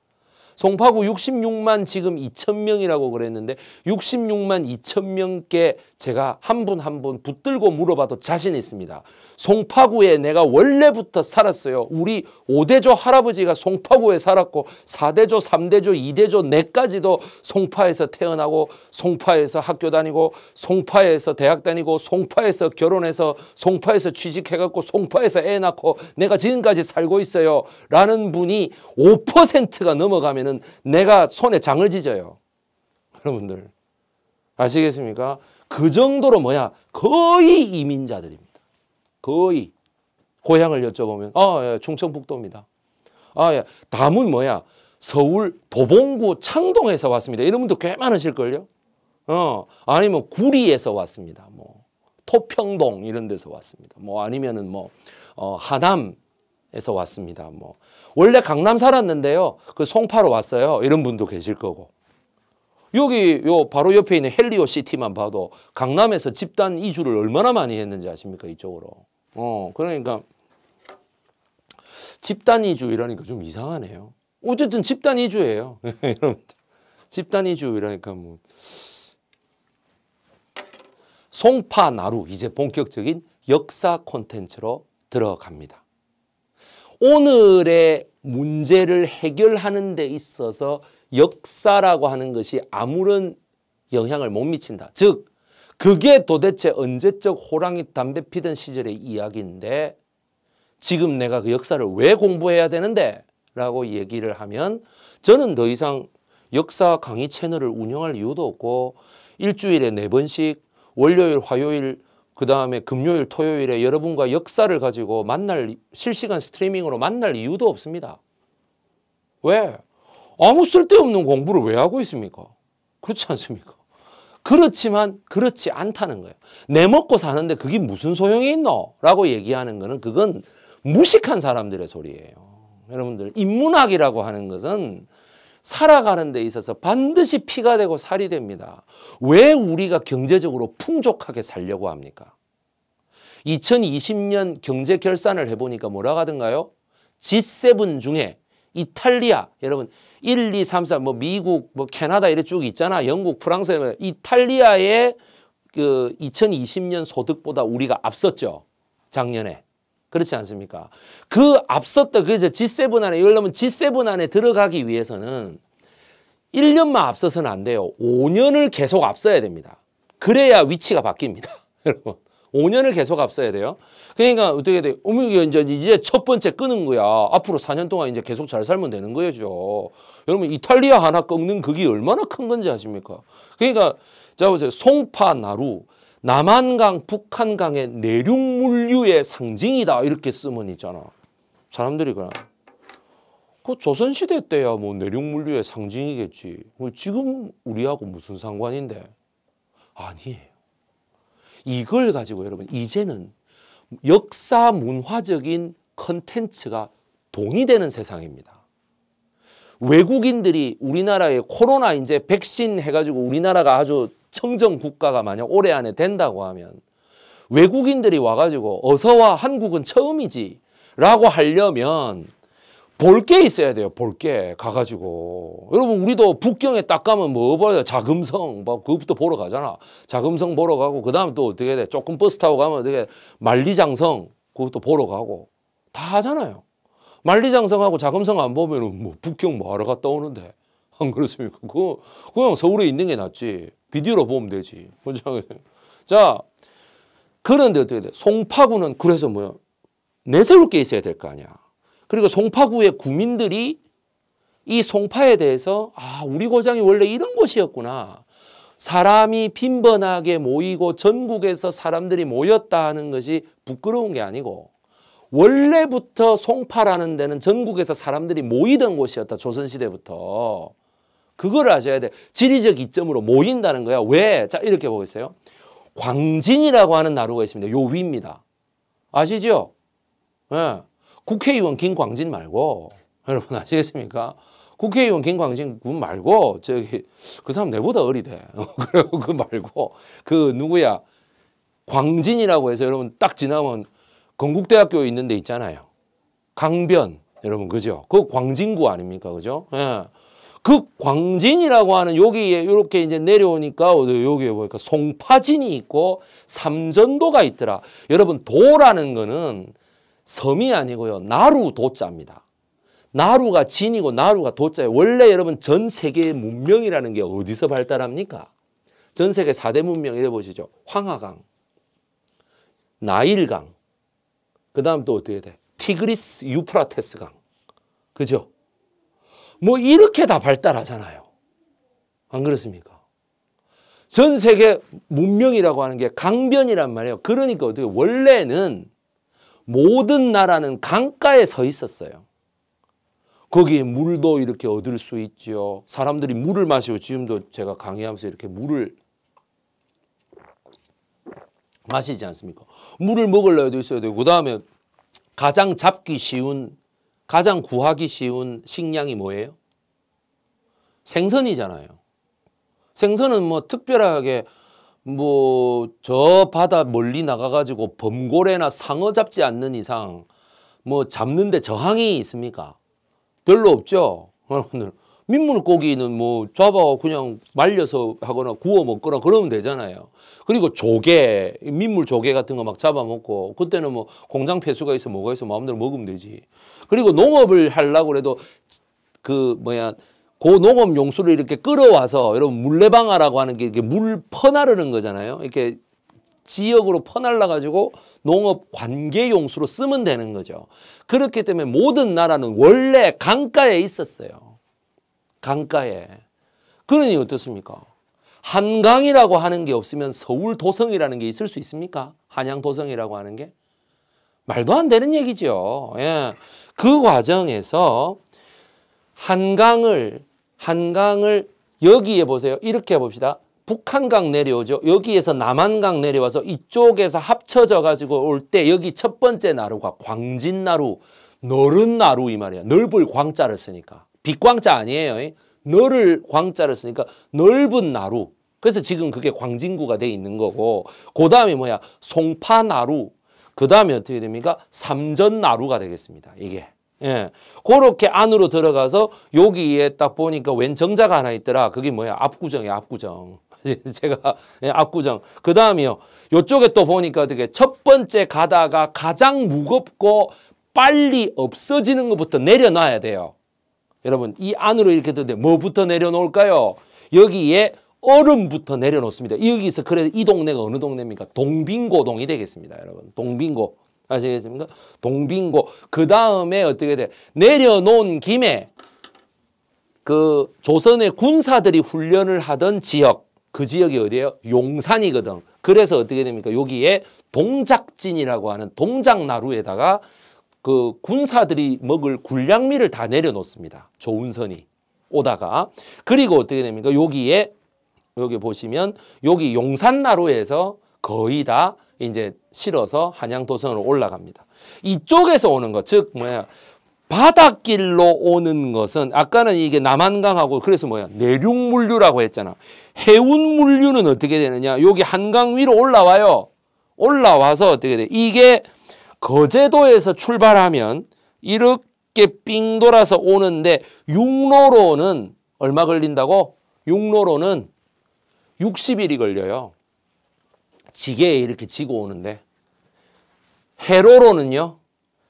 송파구 66만 지금 2천 명이라고 그랬는데 66만 2천 명께 제가 한 분 한 분 붙들고 물어봐도 자신 있습니다. 송파구에 내가 원래부터 살았어요. 우리 5대조 할아버지가 송파구에 살았고 4대조, 3대조, 2대조, 내까지도 송파에서 태어나고 송파에서 학교 다니고 송파에서 대학 다니고 송파에서 결혼해서 송파에서 취직해갖고 송파에서 애 낳고 내가 지금까지 살고 있어요. 라는 분이 5%가 넘어가면 은 하면 내가 손에 장을 지져요. 여러분들. 아시겠습니까? 그 정도로 뭐야? 거의 이민자들입니다. 거의. 고향을 여쭤보면, 아, 예, 충청북도입니다. 아, 예. 담은 뭐야? 서울 도봉구 창동에서 왔습니다. 이런 분도 꽤 많으실걸요? 어, 아니면 구리에서 왔습니다. 뭐, 토평동 이런 데서 왔습니다. 뭐, 아니면은 뭐, 어, 하남, 에서 왔습니다. 뭐 원래 강남 살았는데요. 그 송파로 왔어요. 이런 분도 계실 거고. 여기 요 바로 옆에 있는 헬리오 시티만 봐도 강남에서 집단 이주를 얼마나 많이 했는지 아십니까? 이쪽으로. 어, 그러니까 집단 이주 이러니까 좀 이상하네요. 어쨌든 집단 이주예요. 집단 이주 이러니까 뭐 송파 나루 이제 본격적인 역사 콘텐츠로 들어갑니다. 오늘의 문제를 해결하는 데 있어서 역사라고 하는 것이 아무런 영향을 못 미친다. 즉 그게 도대체 언제적 호랑이 담배 피던 시절의 이야기인데 지금 내가 그 역사를 왜 공부해야 되는데 라고 얘기를 하면 저는 더 이상 역사 강의 채널을 운영할 이유도 없고 일주일에 네 번씩 월요일 화요일 그 다음에 금요일, 토요일에 여러분과 역사를 가지고 만날 실시간 스트리밍으로 만날 이유도 없습니다. 왜? 아무 쓸데없는 공부를 왜 하고 있습니까? 그렇지 않습니까? 그렇지만 그렇지 않다는 거예요. 내 먹고 사는데 그게 무슨 소용이 있노? 라고 얘기하는 거는 그건 무식한 사람들의 소리예요. 여러분들 인문학이라고 하는 것은 살아가는 데 있어서 반드시 피가 되고 살이 됩니다. 왜 우리가 경제적으로 풍족하게 살려고 합니까? 2020년 경제 결산을 해보니까 뭐라 고 하던가요? G7 중에 이탈리아 여러분 1, 2, 3, 4 뭐 미국 뭐 캐나다 이래 쭉 있잖아 영국 프랑스 이탈리아의 그 2020년 소득보다 우리가 앞섰죠 작년에 그렇지 않습니까? 그 앞섰던 그 G7 안에 이걸 면 G7 안에 들어가기 위해서는 1년만 앞서서는 안 돼요. 5년을 계속 앞서야 됩니다. 그래야 위치가 바뀝니다. 여러분. 5년을 계속 앞서야 돼요. 그러니까 어떻게 돼어머 이제 이제 첫 번째 끄는 거야. 앞으로 4년 동안 이제 계속 잘 살면 되는 거죠. 여러분 이탈리아 하나 꺾는 그게 얼마나 큰 건지 아십니까? 그러니까 자 보세요. 송파 나루 남한강, 북한강의 내륙 물류의 상징이다 이렇게 쓰면 있잖아. 사람들이 그냥 그 조선시대 때야 뭐 내륙 물류의 상징이겠지. 뭐 지금 우리하고 무슨 상관인데? 아니에요. 이걸 가지고 여러분 이제는 역사 문화적인 컨텐츠가 돈이 되는 세상입니다. 외국인들이 우리나라에 코로나 이제 백신 해가지고 우리나라가 아주 청정 국가가 만약 올해 안에 된다고 하면 외국인들이 와가지고 어서 와 한국은 처음이지 라고 하려면 볼 게 있어야 돼요 볼 게 가가지고 여러분 우리도 북경에 딱 가면 뭐 봐요 자금성 뭐 그것부터 보러 가잖아 자금성 보러 가고 그 다음에 또 어떻게 돼 조금 버스 타고 가면 어떻게 만리장성 그것도 보러 가고 다 하잖아요 만리장성하고 자금성 안 보면 은뭐 북경 뭐하러 갔다 오는데 안 그렇습니까 그거 그냥 서울에 있는 게 낫지 비디오로 보면 되지. 자, 그런데 어떻게 돼? 송파구는 그래서 뭐야? 내세울 게 있어야 될 거 아니야. 그리고 송파구의 구민들이 이 송파에 대해서 아, 우리 고장이 원래 이런 곳이었구나. 사람이 빈번하게 모이고 전국에서 사람들이 모였다 는 것이 부끄러운 게 아니고 원래부터 송파라는 데는 전국에서 사람들이 모이던 곳이었다. 조선시대부터. 그걸 아셔야 돼. 지리적 이점으로 모인다는 거야. 왜? 자, 이렇게 보겠어요. 광진이라고 하는 나루가 있습니다. 요 위입니다. 아시죠? 예. 국회의원 김광진 말고 여러분 아시겠습니까? 국회의원 김광진 군 말고 저기 그 사람 내보다 어리대. 그리고 그 말고 그 누구야? 광진이라고 해서 여러분 딱 지나면 건국대학교 있는 데 있잖아요. 강변 여러분 그죠? 그 광진구 아닙니까? 그죠? 예. 극 광진이라고 하는 여기에 이렇게 이제 내려오니까 여기에 보니까 송파진이 있고 삼전도가 있더라. 여러분 도라는 거는 섬이 아니고요. 나루 도자입니다. 나루가 진이고 나루가 도자예요. 원래 여러분 전 세계의 문명이라는 게 어디서 발달합니까? 전 세계 4대 문명 이래 보시죠. 황하강, 나일강, 그 다음 또 어떻게 돼? 티그리스 유프라테스강. 그죠? 뭐 이렇게 다 발달하잖아요. 안 그렇습니까? 전 세계 문명이라고 하는 게 강변이란 말이에요. 그러니까 어떻게 원래는 모든 나라는 강가에 서 있었어요. 거기에 물도 이렇게 얻을 수 있죠. 사람들이 물을 마시고 지금도 제가 강의하면서 이렇게 물을 마시지 않습니까? 물을 먹을 려도 있어야 되고 그다음에 가장 잡기 쉬운 가장 구하기 쉬운 식량이 뭐예요? 생선이잖아요. 생선은 뭐 특별하게 뭐 저 바다 멀리 나가가지고 범고래나 상어 잡지 않는 이상 뭐 잡는데 저항이 있습니까? 별로 없죠. 여러분들 민물고기는 뭐 잡아 그냥 말려서 하거나 구워 먹거나 그러면 되잖아요. 그리고 조개, 민물 조개 같은 거 막 잡아 먹고 그때는 뭐 공장 폐수가 있어 뭐가 있어 마음대로 먹으면 되지. 그리고 농업을 하려고 해도 그 뭐야 고 농업 용수를 이렇게 끌어와서 여러분 물레방아라고 하는 게 이렇게 물 퍼나르는 거잖아요. 이렇게 지역으로 퍼날라 가지고 농업 관계 용수로 쓰면 되는 거죠. 그렇기 때문에 모든 나라는 원래 강가에 있었어요. 강가에. 그러니 어떻습니까? 한강이라고 하는 게 없으면 서울 도성이라는 게 있을 수 있습니까? 한양 도성이라고 하는 게? 말도 안 되는 얘기죠. 예. 그 과정에서 한강을, 한강을 여기에 보세요. 이렇게 봅시다. 북한강 내려오죠. 여기에서 남한강 내려와서 이쪽에서 합쳐져 가지고 올 때 여기 첫 번째 나루가 광진나루, 너른 나루 이 말이야. 넓을 광자를 쓰니까. 빛광자 아니에요. 너를 광자를 쓰니까 넓은 나루. 그래서 지금 그게 광진구가 돼 있는 거고 그 다음에 뭐야 송파나루 그 다음에 어떻게 됩니까 삼전나루가 되겠습니다 이게 예 그렇게 안으로 들어가서 여기에 딱 보니까 왼 정자가 하나 있더라 그게 뭐야 압구정이 압구정 제가 예, 압구정 그 다음이요 요쪽에 또 보니까 어떻게 첫 번째 가다가 가장 무겁고 빨리 없어지는 것부터 내려놔야 돼요 여러분 이 안으로 이렇게 되는데 뭐부터 내려놓을까요? 여기에 얼음부터 내려놓습니다. 여기서 그래서 이 동네가 어느 동네입니까? 동빙고동이 되겠습니다. 여러분 동빙고 아시겠습니까? 동빙고 그 다음에 어떻게 돼? 내려놓은 김에 그 조선의 군사들이 훈련을 하던 지역 그 지역이 어디예요? 용산이거든. 그래서 어떻게 됩니까? 여기에 동작진이라고 하는 동작나루에다가 그 군사들이 먹을 군량미를 다 내려놓습니다. 좋은 선이 오다가 그리고 어떻게 됩니까? 여기에 여기 보시면 여기 용산나루에서 거의 다 이제 실어서 한양도선으로 올라갑니다. 이쪽에서 오는 것, 즉 뭐야 바닷길로 오는 것은 아까는 이게 남한강하고 그래서 뭐야 내륙물류라고 했잖아. 해운물류는 어떻게 되느냐? 여기 한강 위로 올라와요. 올라와서 어떻게 돼? 이게 거제도에서 출발하면 이렇게 빙 돌아서 오는데 육로로는 얼마 걸린다고? 육로로는 60일이 걸려요. 지게에 이렇게 지고 오는데 해로로는요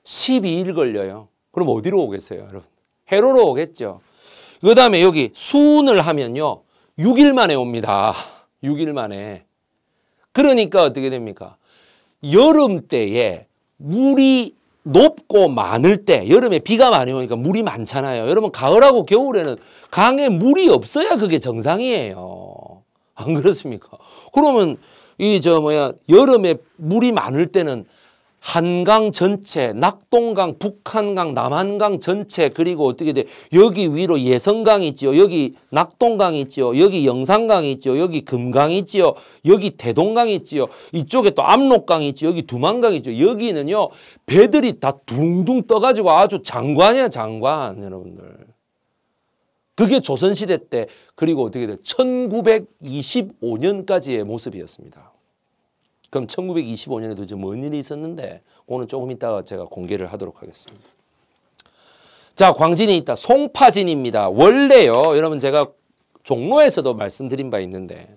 12일 걸려요. 그럼 어디로 오겠어요 여러분? 해로로 오겠죠. 그 다음에 여기 수운을 하면요 6일 만에 옵니다. 6일 만에. 그러니까 어떻게 됩니까? 여름 때에 물이 높고 많을 때 여름에 비가 많이 오니까 물이 많잖아요. 여러분 가을하고 겨울에는 강에 물이 없어야 그게 정상이에요. 안 그렇습니까? 그러면 이 저 뭐야 여름에 물이 많을 때는 한강 전체, 낙동강, 북한강, 남한강 전체 그리고 어떻게 돼? 여기 위로 예성강 있지 여기 낙동강 있지 여기 영산강 있지 여기 금강 있지 여기 대동강 있지 이쪽에 또 압록강 있지 여기 두만강 있지 여기는요. 배들이 다 둥둥 떠가지고 아주 장관이야 장관 여러분들. 그게 조선시대 때 그리고 어떻게 돼? 1925년까지의 모습이었습니다. 그럼 1925년에 도대체 뭔 일이 있었는데 오늘 조금 이따가 제가 공개를 하도록 하겠습니다. 자 광진이 있다. 송파진입니다. 원래요 여러분 제가 종로에서도 말씀드린 바 있는데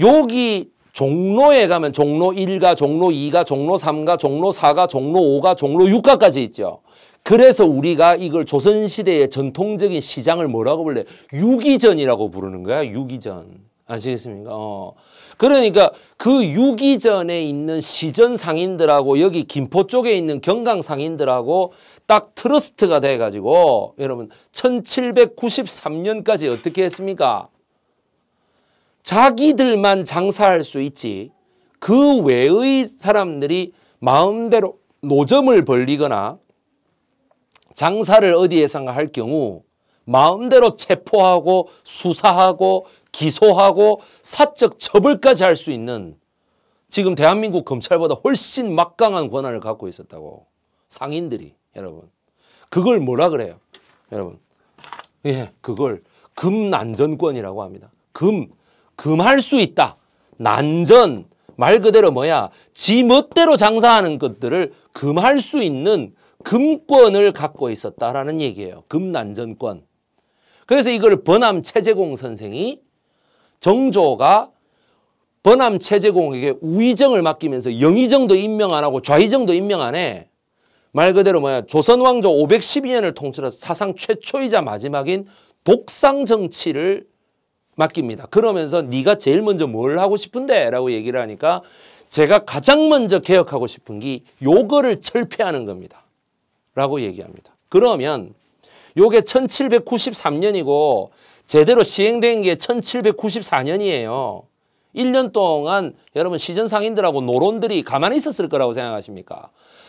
여기 종로에 가면 종로 1가, 종로 2가, 종로 3가, 종로 4가, 종로 5가, 종로 6가까지 있죠. 그래서 우리가 이걸 조선시대의 전통적인 시장을 뭐라고 불래? 유기전이라고 부르는 거야. 유기전. 아시겠습니까? 어. 그러니까 그 유기전에 있는 시전 상인들하고 여기 김포 쪽에 있는 경강 상인들하고 딱 트러스트가 돼가지고 여러분 1793년까지 어떻게 했습니까? 자기들만 장사할 수 있지 그 외의 사람들이 마음대로 노점을 벌리거나 장사를 어디에선가 할 경우 마음대로 체포하고 수사하고 기소하고 사적 처벌까지 할 수 있는 지금 대한민국 검찰보다 훨씬 막강한 권한을 갖고 있었다고 상인들이 여러분 그걸 뭐라 그래요 여러분 예 그걸 금난전권이라고 합니다 금 금할 수 있다 난전 말 그대로 뭐야 지 멋대로 장사하는 것들을 금할 수 있는 금권을 갖고 있었다라는 얘기예요 금난전권 그래서 이걸 버남 최재공 선생이 정조가 번암 체제공에게 우의정을 맡기면서 영의정도 임명 안 하고 좌의정도 임명 안 해. 말 그대로 뭐야 조선왕조 512년을 통틀어서 사상 최초이자 마지막인 독상 정치를 맡깁니다. 그러면서 네가 제일 먼저 뭘 하고 싶은데 라고 얘기를 하니까 제가 가장 먼저 개혁하고 싶은 게 요거를 철폐하는 겁니다. 라고 얘기합니다. 그러면 요게 1793년이고 제대로 시행된 게 1794년이에요. 1년 동안 여러분 시전 상인들하고 노론들이 가만히 있었을 거라고 생각하십니까?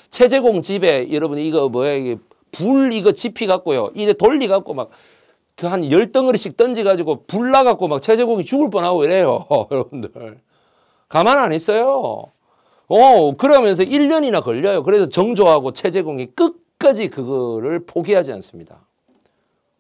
체제공 집에 여러분 이거 뭐야 이게 불 이거 지피 갖고요. 이래 돌리 갖고 막 그한0덩어리씩 던지 가지고 불 나갖고 막 체제공이 죽을 뻔하고 이래요. 여러분들. 가만 안 있어요. 어, 그러면서 1년이나 걸려요. 그래서 정조하고 체제공이 끝까지 그거를 포기하지 않습니다.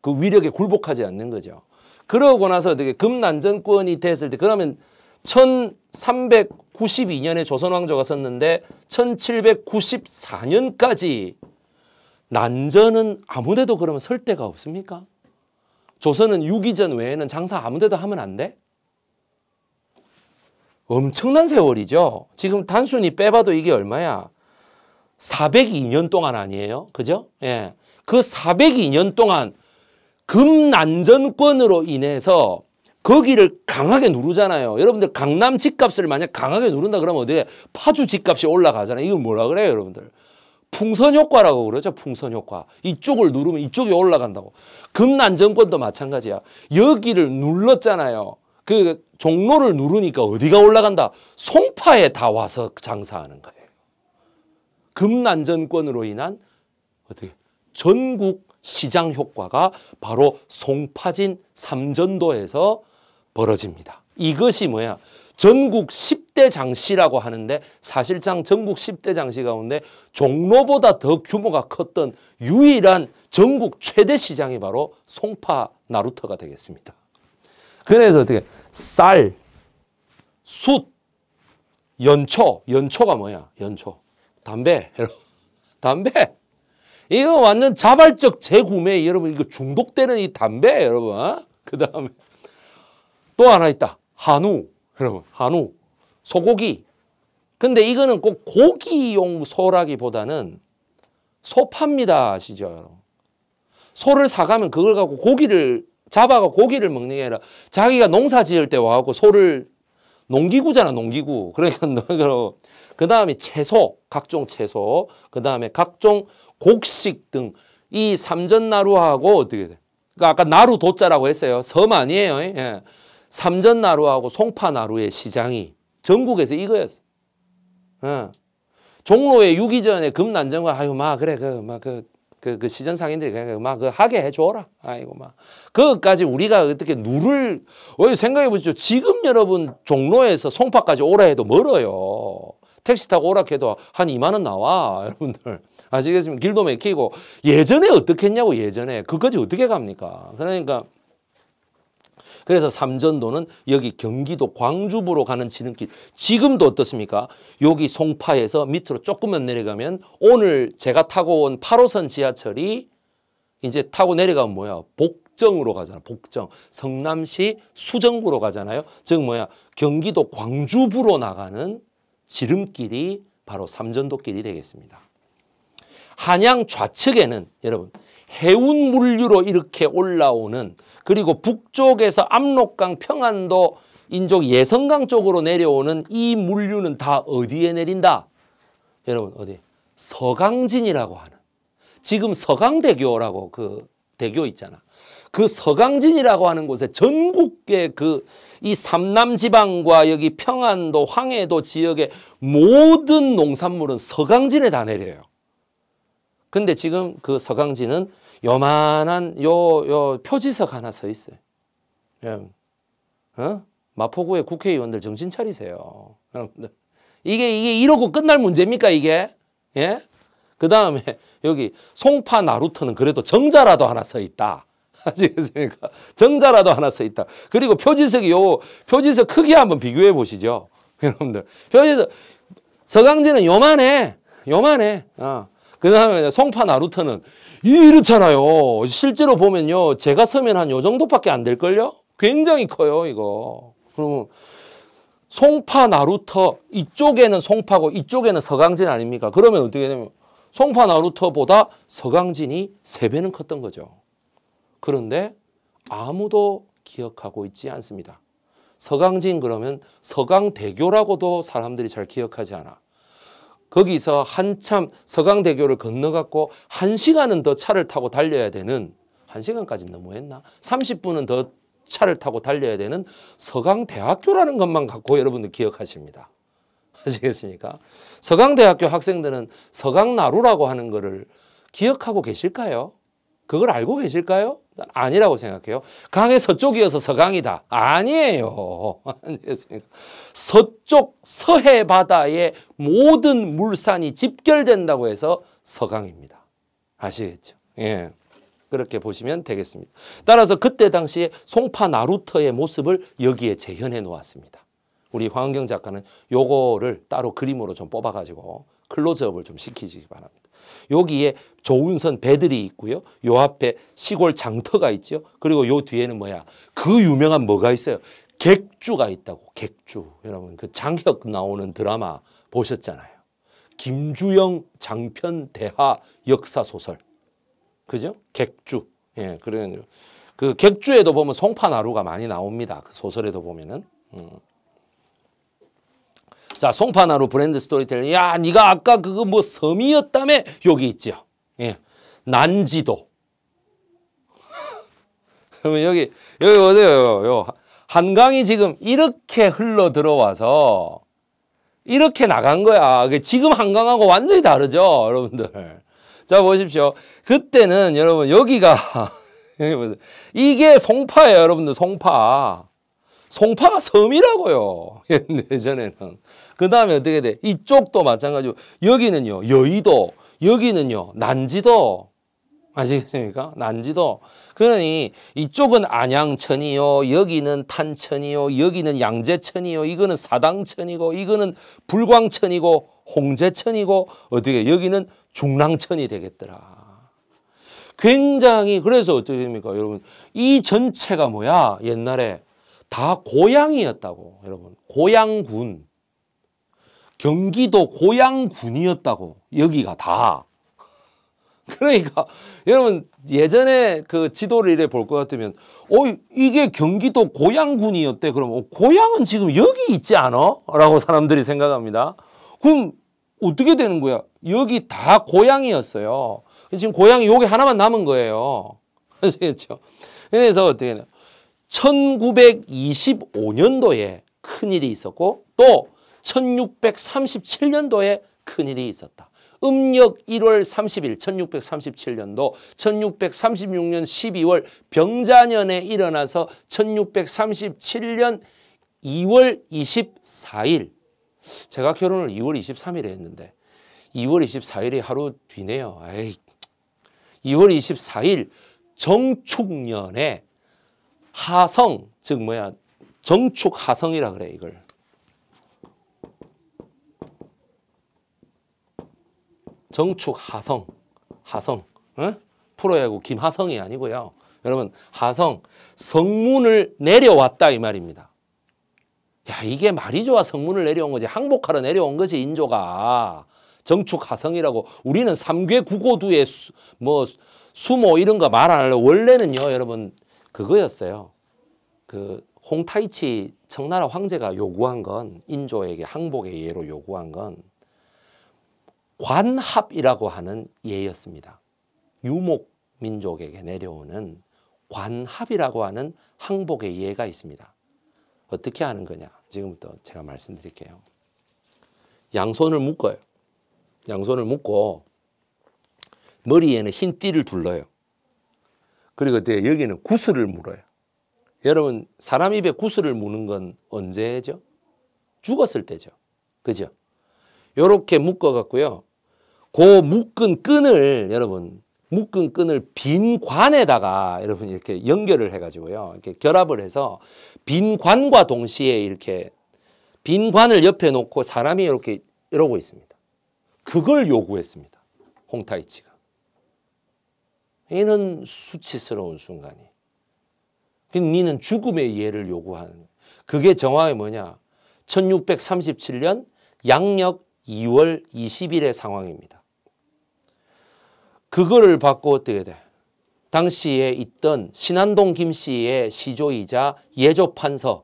그 위력에 굴복하지 않는 거죠. 그러고 나서 어떻게 금난전권이 됐을 때 그러면 1392년에 조선왕조가 섰는데 1794년까지 난전은 아무데도 그러면 설 데가 없습니까? 조선은 6기전 외에는 장사 아무데도 하면 안 돼? 엄청난 세월이죠. 지금 단순히 빼봐도 이게 얼마야? 402년 동안 아니에요. 그죠? 예. 그 402년 동안 금난전권으로 인해서 거기를 그 강하게 누르잖아요. 여러분들 강남 집값을 만약 강하게 누른다 그러면 어디에 파주 집값이 올라가잖아요. 이건 뭐라 그래요 여러분들. 풍선 효과라고 그러죠. 풍선 효과. 이쪽을 누르면 이쪽이 올라간다고. 금난전권도 마찬가지야. 여기를 눌렀잖아요. 그 종로를 누르니까 어디가 올라간다. 송파에 다 와서 장사하는 거예요. 금난전권으로 인한 어떻게 전국 시장 효과가 바로 송파진 삼전도에서 벌어집니다. 이것이 뭐야? 전국 10대 장시라고 하는데 사실상 전국 10대 장시 가운데 종로보다 더 규모가 컸던 유일한 전국 최대 시장이 바로 송파 나루터가 되겠습니다. 그래서 어떻게 쌀, 숯, 연초, 연초가 뭐야? 연초, 담배, 담배, 이거 완전 자발적 재구매 여러분 이거 중독되는 이 담배 여러분 어? 그 다음에 또 하나 있다 한우 여러분 한우 소고기 근데 이거는 꼭 고기용 소라기보다는 소팝니다 아시죠 여러분 소를 사가면 그걸 갖고 고기를 잡아가 고기를 먹는 게 아니라 자기가 농사 지을 때 와갖고 소를 농기구잖아 농기구 그러니까 그 다음에 채소 각종 채소 그 다음에 각종 곡식 등 이 삼전나루하고 어떻게 돼? 그러니까 아까 나루 도자라고 했어요. 섬 아니에요. 예. 삼전나루하고 송파나루의 시장이 전국에서 이거였어. 예. 종로에 유기 전에 금난정과 아유 마 그래 그막그 그, 그, 그 시전 상인들 그냥 막그 그 하게 해줘라. 아이고, 막. 그것까지 우리가 어떻게 누를, 왜 어, 생각해보시죠. 지금 여러분 종로에서 송파까지 오라 해도 멀어요. 택시 타고 오라 해도 한 2만원 나와. 여러분들. 아시겠습니까? 길도 맥히고 예전에 어떻게 했냐고 예전에 그까지 어떻게 갑니까? 그러니까 그래서 삼전도는 여기 경기도 광주부로 가는 지름길 지금도 어떻습니까? 여기 송파에서 밑으로 조금만 내려가면 오늘 제가 타고 온 8호선 지하철이 이제 타고 내려가면 뭐야? 복정으로 가잖아. 복정. 성남시 수정구로 가잖아요. 즉 뭐야? 경기도 광주부로 나가는 지름길이 바로 삼전도길이 되겠습니다. 한양 좌측에는 여러분 해운 물류로 이렇게 올라오는 그리고 북쪽에서 압록강 평안도 인적 예성강 쪽으로 내려오는 이 물류는 다 어디에 내린다? 여러분 어디? 서강진이라고 하는 지금 서강대교라고 그 대교 있잖아. 그 서강진이라고 하는 곳에 전국의 그이 삼남지방과 여기 평안도, 황해도 지역의 모든 농산물은 서강진에 다 내려요. 근데 지금 그 서강지는 요만한 요, 요 표지석 하나 서 있어요. 예. 어? 마포구의 국회의원들 정신 차리세요. 어, 네. 이게, 이게 이러고 끝날 문제입니까, 이게? 예? 그 다음에 여기 송파 나루터는 그래도 정자라도 하나 서 있다. 아시겠습니까? 정자라도 하나 서 있다. 그리고 표지석이 요, 표지석 크기 한번 비교해 보시죠. 여러분들. 표지석, 서강지는 요만해. 요만해. 어. 그 다음에 송파 나루터는 이렇잖아요. 실제로 보면요. 제가 서면 한요 정도밖에 안 될걸요? 굉장히 커요, 이거. 그러면 송파 나루터 이쪽에는 송파고 이쪽에는 서강진 아닙니까? 그러면 어떻게 되냐면 송파 나루터보다 서강진이 세배는 컸던 거죠. 그런데 아무도 기억하고 있지 않습니다. 서강진 그러면 서강대교라고도 사람들이 잘 기억하지 않아. 거기서 한참 서강대교를 건너갖고 한시간은더 차를 타고 달려야 되는 한시간까지 너무했나? 30분은 더 차를 타고 달려야 되는 서강대학교라는 것만 갖고 여러분들 기억하십니다. 아시겠습니까? 서강대학교 학생들은 서강나루라고 하는 것을 기억하고 계실까요? 그걸 알고 계실까요? 아니라고 생각해요. 강의 서쪽이어서 서강이다. 아니에요. 서쪽 서해 바다의 모든 물산이 집결된다고 해서 서강입니다. 아시겠죠? 예. 그렇게 보시면 되겠습니다. 따라서 그때 당시에 송파 나루터의 모습을 여기에 재현해 놓았습니다. 우리 황은경 작가는 요거를 따로 그림으로 좀 뽑아가지고 클로즈업을 좀시키시 바랍니다. 여기에 조운선 배들이 있고요. 요 앞에 시골 장터가 있죠. 그리고 요 뒤에는 뭐야? 그 유명한 뭐가 있어요? 객주가 있다고. 객주. 여러분 그 장혁 나오는 드라마 보셨잖아요. 김주영 장편 대하 역사 소설. 그죠? 객주. 예, 그런 그 객주에도 보면 송파나루가 많이 나옵니다. 그 소설에도 보면은. 음. 자, 송파나루 브랜드 스토리텔링. 야, 니가 아까 그거 뭐 섬이었다며? 여기 있죠 예. 난지도. 그러면 여기 여기 보세요. 요, 요. 한강이 지금 이렇게 흘러 들어와서 이렇게 나간 거야. 지금 한강하고 완전히 다르죠, 여러분들. 자, 보십시오. 그때는 여러분 여기가 여기 보세요. 이게 송파예요, 여러분들. 송파. 송파가 섬이라고요. 예전에는. 그 다음에 어떻게 돼? 이쪽도 마찬가지고 여기는요. 여의도. 여기는요. 난지도. 아시겠습니까? 난지도. 그러니 이쪽은 안양천이요. 여기는 탄천이요. 여기는 양재천이요. 이거는 사당천이고 이거는 불광천이고 홍제천이고 어떻게 여기는 중랑천이 되겠더라. 굉장히 그래서 어떻게 됩니까? 여러분 이 전체가 뭐야? 옛날에 다 고향이었다고 여러분 고향군 경기도 고향군이었다고 여기가 다 그러니까 여러분 예전에 그 지도를 이래 볼 것 같으면 어 이게 경기도 고향군이었대 그럼 어, 고향은 지금 여기 있지 않아? 라고 사람들이 생각합니다 그럼 어떻게 되는 거야? 여기 다 고향이었어요 지금 고향이 여기 하나만 남은 거예요 아시겠죠? 그렇죠? 그래서 어떻게 되냐 1925년도에 큰일이 있었고 또 1637년도에 큰일이 있었다. 음력 1월 30일 1637년도 1636년 12월 병자년에 일어나서 1637년 2월 24일 제가 결혼을 2월 23일에 했는데 2월 24일이 하루 뒤네요. 에이. 2월 24일 정축년에 하성, 즉 뭐야 정축 하성이라 그래 이걸. 정축 하성, 하성, 어? 프로야구 김하성이 아니고요. 여러분 하성, 성문을 내려왔다 이 말입니다. 야 이게 말이 좋아 성문을 내려온 거지 항복하러 내려온 거지 인조가 정축 하성이라고 우리는 삼괴 구고두의 수, 뭐 수모 이런 거 말안 하려 원래는요 여러분 그거였어요. 그 홍타이치 청나라 황제가 요구한 건 인조에게 항복의 예로 요구한 건 관합이라고 하는 예였습니다. 유목 민족에게 내려오는 관합이라고 하는 항복의 예가 있습니다. 어떻게 하는 거냐? 지금부터 제가 말씀드릴게요. 양손을 묶어요. 양손을 묶고 머리에는 흰 띠를 둘러요. 그리고 여기는 구슬을 물어요. 여러분 사람 입에 구슬을 무는 건 언제죠? 죽었을 때죠. 그죠? 요렇게 묶어 갖고요. 그 묶은 끈을 여러분 묶은 끈을 빈 관에다가 여러분 이렇게 연결을 해 가지고요. 이렇게 결합을 해서 빈 관과 동시에 이렇게 빈 관을 옆에 놓고 사람이 이렇게 이러고 있습니다. 그걸 요구했습니다. 홍타이치가. 이는 수치스러운 순간이. 그러니까 니는 죽음의 예를 요구하는 그게 정확히 뭐냐. 1637년 양력 2월 20일의 상황입니다. 그거를 받고 어떻게 돼? 당시에 있던 신한동 김 씨의 시조이자 예조판서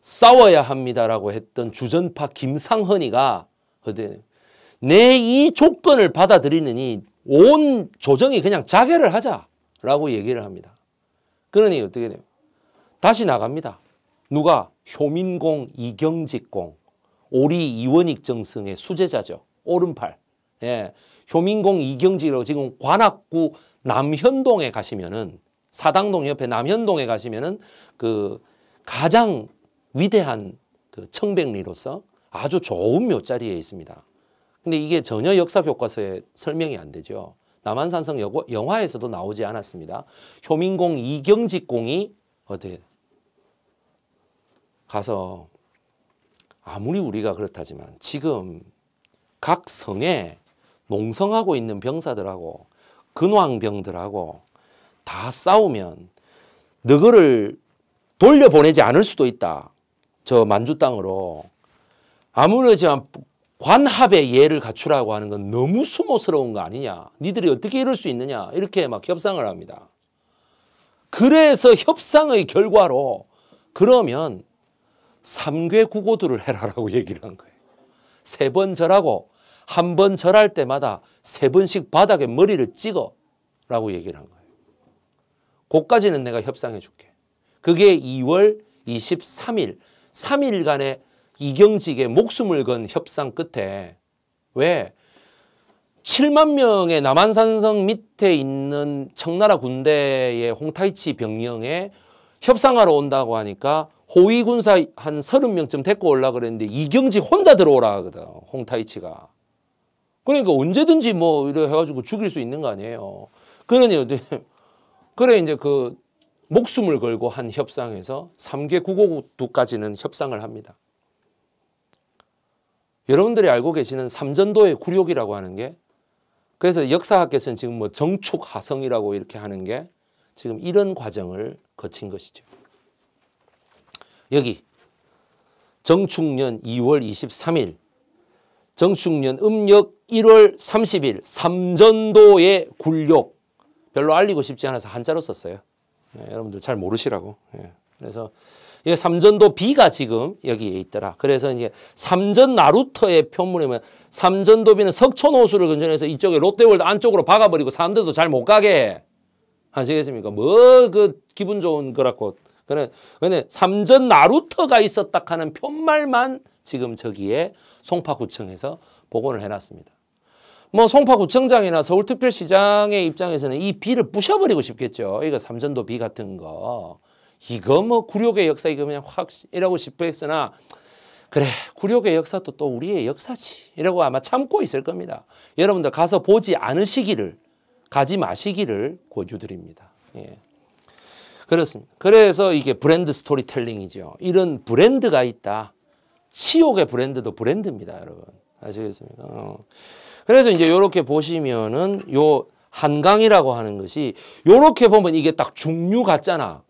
싸워야 합니다라고 했던 주전파 김상헌이가 어디 내이 조건을 받아들이느니 온 조정이 그냥 자결을 하자라고 얘기를 합니다. 그러니 어떻게 돼요? 다시 나갑니다. 누가? 효민공 이경직공 오리 이원익 정승의 수제자죠. 오른팔. 예. 효민공 이경직이라고 지금 관악구 남현동에 가시면은 사당동 옆에 남현동에 가시면은 그 가장 위대한 그 청백리로서 아주 좋은 묘자리에 있습니다. 근데 이게 전혀 역사 교과서에 설명이 안 되죠. 남한산성 여고, 영화에서도 나오지 않았습니다. 효민공 이경직공이 어디 가서 아무리 우리가 그렇다지만 지금 각 성에 농성하고 있는 병사들하고 근왕병들하고 다 싸우면 너그를 돌려보내지 않을 수도 있다. 저 만주 땅으로 아무렇지만 관합의 예를 갖추라고 하는 건 너무 수모스러운 거 아니냐. 니들이 어떻게 이럴 수 있느냐. 이렇게 막 협상을 합니다. 그래서 협상의 결과로 그러면 삼괴 구고두를 해라라고 얘기를 한 거예요. 세 번 절하고 한 번 절할 때마다 세 번씩 바닥에 머리를 찍어 라고 얘기를 한 거예요. 그까지는 내가 협상해 줄게. 그게 2월 23일, 3일간의 이경직의 목숨을 건 협상 끝에 왜 7만 명의 남한산성 밑에 있는 청나라 군대의 홍타이치 병영에 협상하러 온다고 하니까 호위 군사 한 30명쯤 데리고 올라 그랬는데 이경직 혼자 들어오라 하거든 홍타이치가 그러니까 언제든지 뭐 이래 해가지고 죽일 수 있는 거 아니에요 그러니 그래 이제 그 목숨을 걸고 한 협상에서 3개 국어국까지는 협상을 합니다 여러분들이 알고 계시는 삼전도의 굴욕이라고 하는 게 그래서 역사학에서는 지금 뭐 정축하성이라고 이렇게 하는 게 지금 이런 과정을 거친 것이죠. 여기 정축년 2월 23일 정축년 음력 1월 30일 삼전도의 굴욕 별로 알리고 싶지 않아서 한자로 썼어요. 네, 여러분들 잘 모르시라고. 네, 그래서 이 삼전도 비가 지금 여기에 있더라. 그래서 이제 삼전 나루터의 표물이면 삼전도비는 석촌호수를 근전해서 이쪽에 롯데월드 안쪽으로 박아버리고 사람들도 잘 못 가게 하시겠습니까? 뭐 그 기분 좋은 거라고. 그래 근데 삼전 나루터가 있었다 하는 편말만 지금 저기에 송파구청에서 복원을 해놨습니다. 뭐 송파구청장이나 서울특별시장의 입장에서는 이 비를 부셔버리고 싶겠죠. 이거 삼전도 비 같은 거. 이거 뭐 구력의 역사 이거 그냥 확 이라고 싶어 했으나 그래 구력의 역사도 또 우리의 역사지 이라고 아마 참고 있을 겁니다. 여러분들 가서 보지 않으시기를 가지 마시기를 권유드립니다. 예. 그렇습니다. 그래서 이게 브랜드 스토리텔링이죠. 이런 브랜드가 있다. 치욕의 브랜드도 브랜드입니다, 여러분. 아시겠습니까? 어. 그래서 이제 이렇게 보시면은 요 한강이라고 하는 것이 요렇게 보면 이게 딱 중류 같잖아.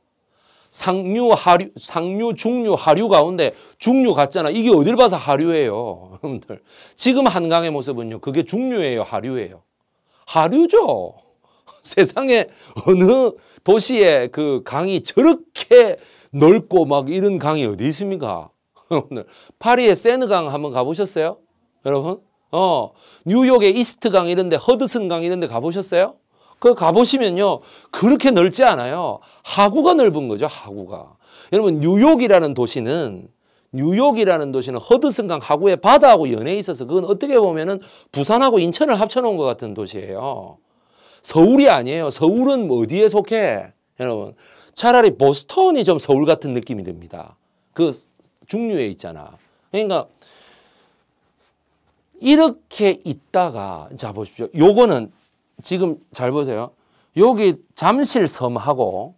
상류 하류 상류 중류 하류 가운데 중류 같잖아. 이게 어딜 봐서 하류예요. 여러분들. 지금 한강의 모습은요. 그게 중류예요. 하류예요. 하류죠. 세상에 어느 도시에 그 강이 저렇게 넓고 막 이런 강이 어디 있습니까? 여러분들 파리의 세느강 한번 가보셨어요? 여러분? 어 뉴욕의 이스트강 이런데 허드슨강 이런데 가보셨어요? 그 가보시면요. 그렇게 넓지 않아요. 하구가 넓은 거죠. 하구가. 여러분 뉴욕이라는 도시는 뉴욕이라는 도시는 허드슨강 하구의 바다하고 연해 있어서 그건 어떻게 보면은 부산하고 인천을 합쳐놓은 것 같은 도시예요. 서울이 아니에요. 서울은 뭐 어디에 속해? 여러분 차라리 보스턴이 좀 서울 같은 느낌이 듭니다. 그 중류에 있잖아. 그러니까 이렇게 있다가 자 보십시오. 요거는 지금 잘 보세요. 여기 잠실섬하고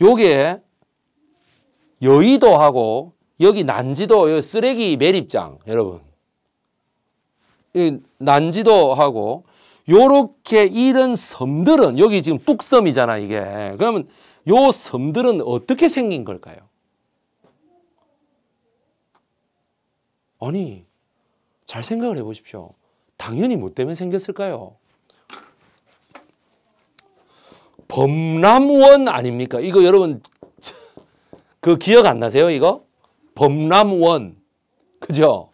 여기에 여의도하고 여기 난지도 여기 쓰레기 매립장 여러분 이 난지도하고 요렇게 이런 섬들은 여기 지금 뚝섬이잖아 이게 그러면 요 섬들은 어떻게 생긴 걸까요? 아니 잘 생각을 해보십시오 당연히 뭐 때문에 생겼을까요? 범람원 아닙니까? 이거 여러분 그 기억 안 나세요? 이거 범람원 그죠?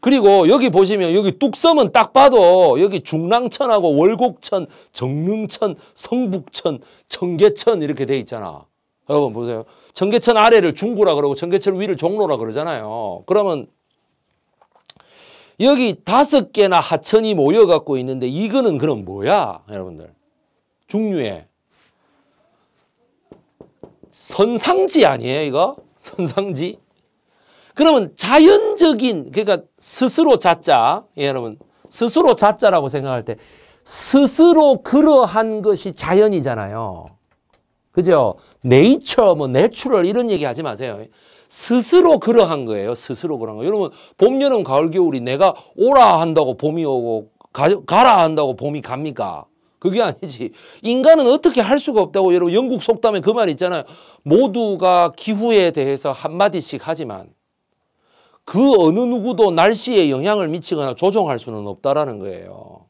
그리고 여기 보시면 여기 뚝섬은 딱 봐도 여기 중랑천하고 월곡천, 정릉천, 성북천, 청계천 이렇게 돼 있잖아. 여러분 보세요. 청계천 아래를 중구라 그러고 청계천 위를 종로라 그러잖아요. 그러면 여기 다섯 개나 하천이 모여 갖고 있는데 이거는 그럼 뭐야? 여러분들. 중류에 선상지 아니에요 이거? 선상지? 그러면 자연적인 그러니까 스스로 자자 예, 여러분 스스로 자자라고 생각할 때 스스로 그러한 것이 자연이잖아요. 그죠? 네이처, 뭐, 내추럴 이런 얘기 하지 마세요. 스스로 그러한 거예요. 스스로 그러한 거. 여러분, 봄, 여름, 가을, 겨울이 내가 오라 한다고 봄이 오고, 가, 가라 한다고 봄이 갑니까? 그게 아니지. 인간은 어떻게 할 수가 없다고 여러분 영국 속담에 그 말 있잖아요. 모두가 기후에 대해서 한마디씩 하지만 그 어느 누구도 날씨에 영향을 미치거나 조종할 수는 없다라는 거예요.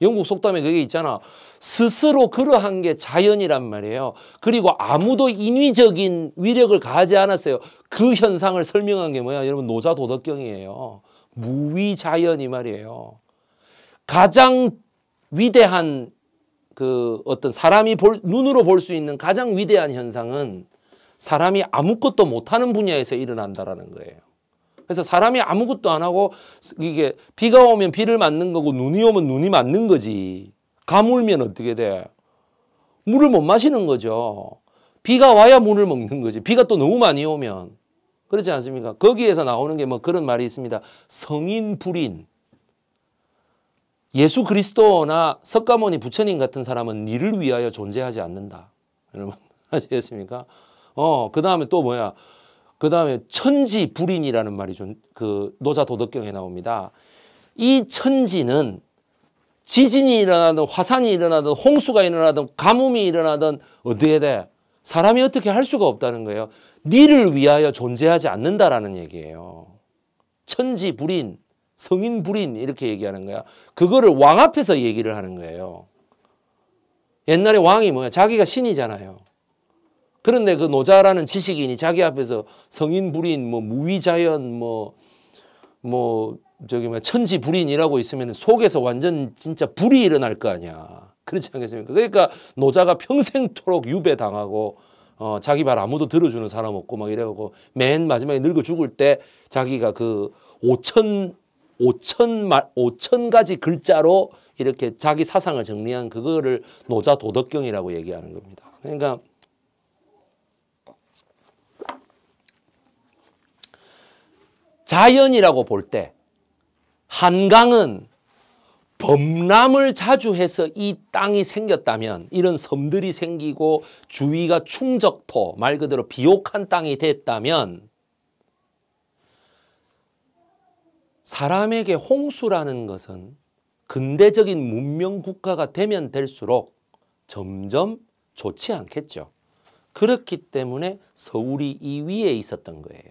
영국 속담에 그게 있잖아. 스스로 그러한 게 자연이란 말이에요. 그리고 아무도 인위적인 위력을 가하지 않았어요. 그 현상을 설명한 게 뭐야? 여러분 노자 도덕경이에요. 무위자연이 말이에요. 가장 위대한 그 어떤 사람이 볼, 눈으로 볼 수 있는 가장 위대한 현상은 사람이 아무것도 못하는 분야에서 일어난다라는 거예요. 그래서 사람이 아무것도 안 하고 이게 비가 오면 비를 맞는 거고 눈이 오면 눈이 맞는 거지. 가물면 어떻게 돼? 물을 못 마시는 거죠. 비가 와야 물을 먹는 거지. 비가 또 너무 많이 오면. 그렇지 않습니까? 거기에서 나오는 게 뭐 그런 말이 있습니다. 성인 불인. 예수 그리스도나 석가모니 부처님 같은 사람은 니를 위하여 존재하지 않는다. 여러분 아시겠습니까? 어, 그 다음에 또 뭐야? 그 다음에 천지 불인이라는 말이 좀 그 노자 도덕경에 나옵니다. 이 천지는 지진이 일어나든 화산이 일어나든 홍수가 일어나든 가뭄이 일어나든 어디에 대 사람이 어떻게 할 수가 없다는 거예요. 니를 위하여 존재하지 않는다라는 얘기예요. 천지 불인. 성인 불인 이렇게 얘기하는 거야. 그거를 왕 앞에서 얘기를 하는 거예요. 옛날에 왕이 뭐야? 자기가 신이잖아요. 그런데 그 노자라는 지식인이 자기 앞에서 성인 불인 뭐 무위자연 뭐뭐 뭐 저기 뭐 천지 불인이라고 있으면 속에서 완전 진짜 불이 일어날 거 아니야. 그렇지 않겠습니까? 그러니까 노자가 평생토록 유배당하고 어, 자기 말 아무도 들어주는 사람 없고 막 이래갖고 맨 마지막에 늙어 죽을 때 자기가 그 5천 5천 말 5천 가지 글자로 이렇게 자기 사상을 정리한 그거를 노자 도덕경이라고 얘기하는 겁니다. 그러니까 자연이라고 볼 때 한강은 범람을 자주 해서 이 땅이 생겼다면 이런 섬들이 생기고 주위가 충적토 말 그대로 비옥한 땅이 됐다면 사람에게 홍수라는 것은 근대적인 문명 국가가 되면 될수록 점점 좋지 않겠죠. 그렇기 때문에 서울이 이 위에 있었던 거예요.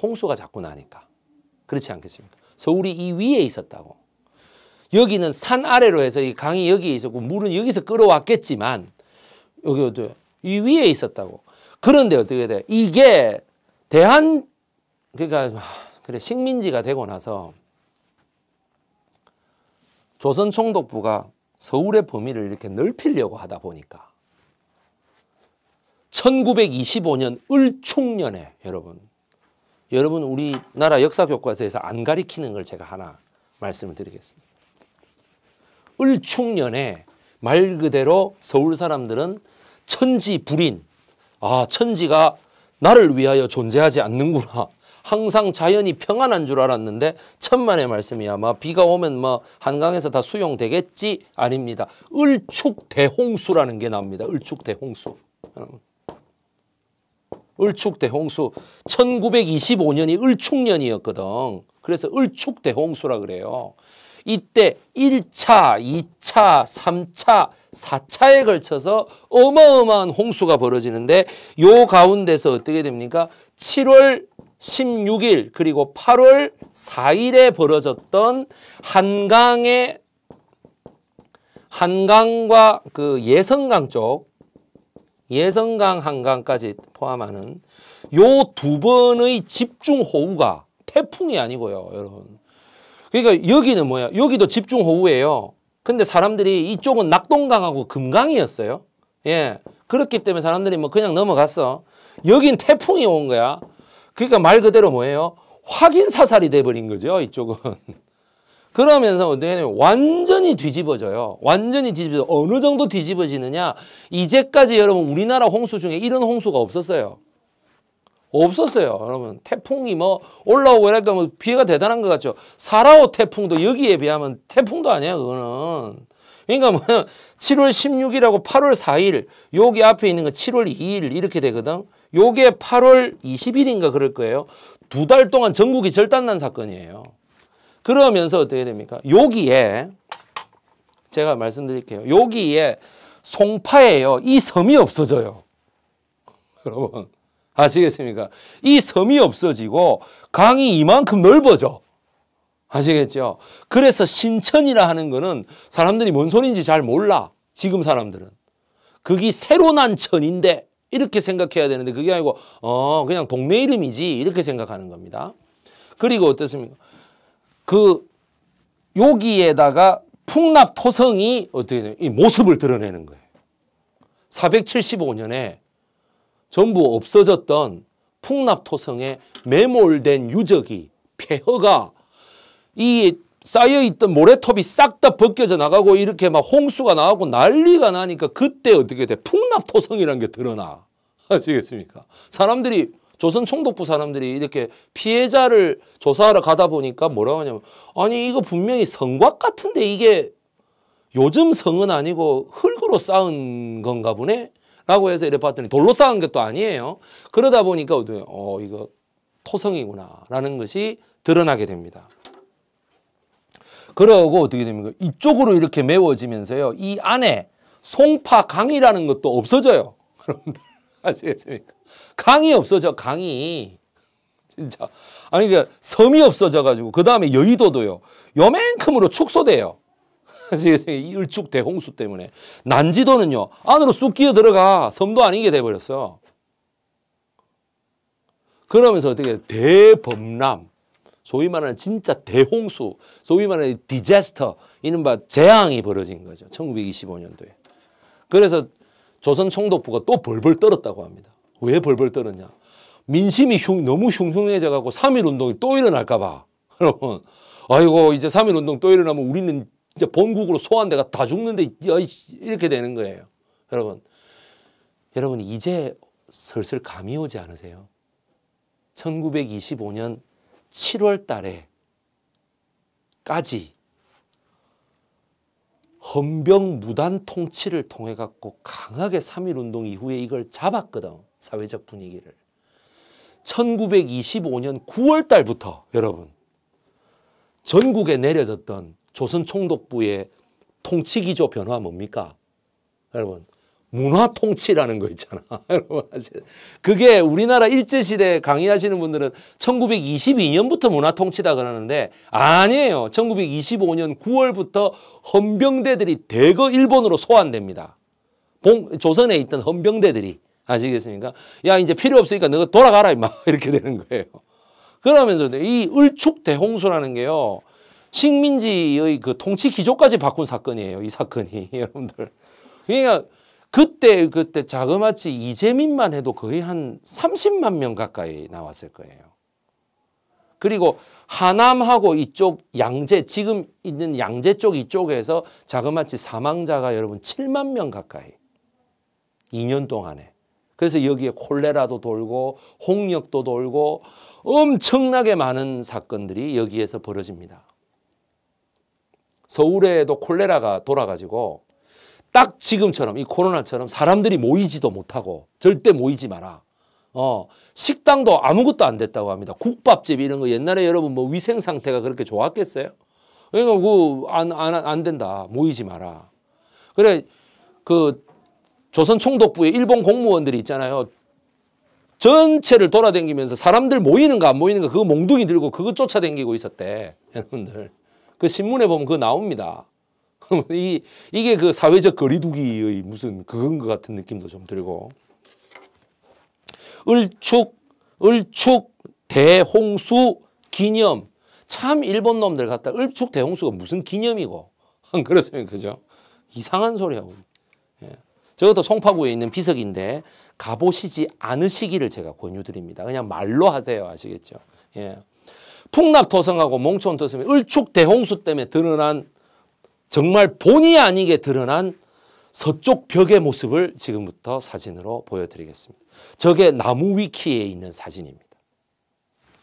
홍수가 자꾸 나니까. 그렇지 않겠습니까? 서울이 이 위에 있었다고. 여기는 산 아래로 해서 이 강이 여기에 있었고 물은 여기서 끌어왔겠지만 여기 어디 이 위에 있었다고. 그런데 어떻게 돼? 이게 대한 그러니까 그래 식민지가 되고 나서 조선 총독부가 서울의 범위를 이렇게 넓히려고 하다 보니까 1925년 을충년에 여러분 여러분 우리나라 역사 교과서에서 안 가리키는 걸 제가 하나 말씀을 드리겠습니다. 을충년에 말 그대로 서울 사람들은 천지 불인 아 천지가 나를 위하여 존재하지 않는구나 항상 자연이 평안한 줄 알았는데 천만의 말씀이야. 막 비가 오면 뭐 한강에서 다 수용되겠지? 아닙니다. 을축대홍수라는 게 납니다. 을축대홍수. 음. 을축대홍수. 1925년이 을축년이었거든. 그래서 을축대홍수라 그래요. 이때 1차, 2차, 3차, 4차에 걸쳐서 어마어마한 홍수가 벌어지는데 요 가운데서 어떻게 됩니까? 7월 16일 그리고 8월 4일에 벌어졌던 한강의 한강과 그 예성강 쪽 예성강 한강까지 포함하는 요 두 번의 집중호우가 태풍이 아니고요 여러분 그러니까 여기는 뭐야 여기도 집중호우예요 근데 사람들이 이쪽은 낙동강하고 금강이었어요 예 그렇기 때문에 사람들이 뭐 그냥 넘어갔어 여긴 태풍이 온 거야 그러니까 말 그대로 뭐예요? 확인 사살이 돼버린 거죠. 이쪽은. 그러면서 어떻게 완전히 뒤집어져요. 완전히 뒤집어져 어느 정도 뒤집어지느냐. 이제까지 여러분 우리나라 홍수 중에 이런 홍수가 없었어요. 없었어요. 여러분 태풍이 뭐 올라오고 이러니까 뭐 피해가 대단한 것 같죠. 사라오 태풍도 여기에 비하면 태풍도 아니야 그거는. 그러니까 뭐 7월 16일하고 8월 4일 여기 앞에 있는 건 7월 2일 이렇게 되거든. 요게 8월 20일인가 그럴 거예요. 두 달 동안 전국이 절단난 사건이에요. 그러면서 어떻게 됩니까? 여기에 제가 말씀드릴게요. 여기에 송파예요. 이 섬이 없어져요. 여러분 아시겠습니까? 이 섬이 없어지고 강이 이만큼 넓어져. 아시겠죠? 그래서 신천이라 하는 거는 사람들이 뭔 소리인지 잘 몰라. 지금 사람들은. 그게 새로 난 천인데 이렇게 생각해야 되는데 그게 아니고 어 그냥 동네 이름이지 이렇게 생각하는 겁니다. 그리고 어떻습니까? 그 여기에다가 풍납 토성이 어떻게 돼요? 이 모습을 드러내는 거예요. 475년에 전부 없어졌던 풍납 토성에 매몰된 유적이 폐허가 이 쌓여있던 모래톱이 싹 다 벗겨져 나가고 이렇게 막 홍수가 나고 오 난리가 나니까 그때 어떻게 돼? 풍납토성이라는 게 드러나. 아시겠습니까? 사람들이 조선 총독부 사람들이 이렇게 피해자를 조사하러 가다 보니까 뭐라고 하냐면 아니 이거 분명히 성곽 같은데 이게 요즘 성은 아니고 흙으로 쌓은 건가 보네? 라고 해서 이래 봤더니 돌로 쌓은 것도 아니에요. 그러다 보니까 어 이거 토성이구나 라는 것이 드러나게 됩니다. 그러고 어떻게 됩니까? 이쪽으로 이렇게 메워지면서요. 이 안에 송파강이라는 것도 없어져요. 여러분 아시겠습니까? 강이 없어져 강이. 진짜. 아니 그러니까 섬이 없어져 가지고 그다음에 여의도도요. 요만큼으로 축소돼요. 이 을축 대홍수 때문에 난지도는요 안으로 쑥 끼어 들어가 섬도 아니게 돼버렸어 그러면서 어떻게 대범람 소위 말하는 진짜 대홍수, 소위 말하는 디제스터, 이른바 재앙이 벌어진 거죠. 1925년도에. 그래서 조선 총독부가 또 벌벌 떨었다고 합니다. 왜 벌벌 떨었냐? 민심이 흉, 너무 흉흉해져 갖고 3.1 운동이 또 일어날까 봐. 여러분, 아이고 이제 3.1 운동 또 일어나면 우리는 이제 본국으로 소환돼가다 죽는데 어이씨, 이렇게 되는 거예요. 여러분, 여러분 이제 슬슬 감이 오지 않으세요? 1925년 7월 달에까지 헌병 무단 통치를 통해 갖고 강하게 3.1 운동 이후에 이걸 잡았거든. 사회적 분위기를. 1925년 9월 달부터 여러분 전국에 내려졌던 조선 총독부의 통치기조 변화 뭡니까? 여러분 문화 통치라는 거 있잖아. 그게 우리나라 일제시대 강의하시는 분들은 1922년부터 문화 통치다 그러는데 아니에요. 1925년 9월부터 헌병대들이 대거 일본으로 소환됩니다. 봉, 조선에 있던 헌병대들이. 아시겠습니까? 야, 이제 필요 없으니까 너가 돌아가라, 임마. 이렇게 되는 거예요. 그러면서 이 을축대홍수라는 게요. 식민지의 그 통치 기조까지 바꾼 사건이에요. 이 사건이. 여러분들. 그러니까 그때 그때 자그마치 이재민만 해도 거의 한 30만 명 가까이 나왔을 거예요. 그리고 하남하고 이쪽 양재 지금 있는 양재 쪽 이쪽에서 자그마치 사망자가 여러분 7만 명 가까이 2년 동안에 그래서 여기에 콜레라도 돌고 홍역도 돌고 엄청나게 많은 사건들이 여기에서 벌어집니다. 서울에도 콜레라가 돌아가지고 딱 지금처럼 이 코로나처럼 사람들이 모이지도 못하고 절대 모이지 마라. 어, 식당도 아무것도 안 됐다고 합니다. 국밥집 이런 거 옛날에 여러분 뭐 위생 상태가 그렇게 좋았겠어요? 그러니까 그안안 안, 안 된다. 모이지 마라. 그래 그 조선 총독부에 일본 공무원들이 있잖아요. 전체를 돌아다니면서 사람들 모이는 거안 모이는 거 그거 몽둥이 들고 그거 쫓아다니고 있었대. 여러분들. 그 신문에 보면 그거 나옵니다. 이, 이게 그 사회적 거리두기의 무슨 그건 것 같은 느낌도 좀 들고. 을축, 을축, 대홍수 기념. 참 일본 놈들 같다. 을축 대홍수가 무슨 기념이고. 그렇습니 그죠? 이상한 소리하고. 예. 저것도 송파구에 있는 비석인데 가보시지 않으시기를 제가 권유드립니다. 그냥 말로 하세요. 아시겠죠? 예. 풍납토성하고 몽촌토성의 을축 대홍수 때문에 드러난 정말 본의 아니게 드러난 서쪽 벽의 모습을 지금부터 사진으로 보여드리겠습니다. 저게 나무 위키에 있는 사진입니다.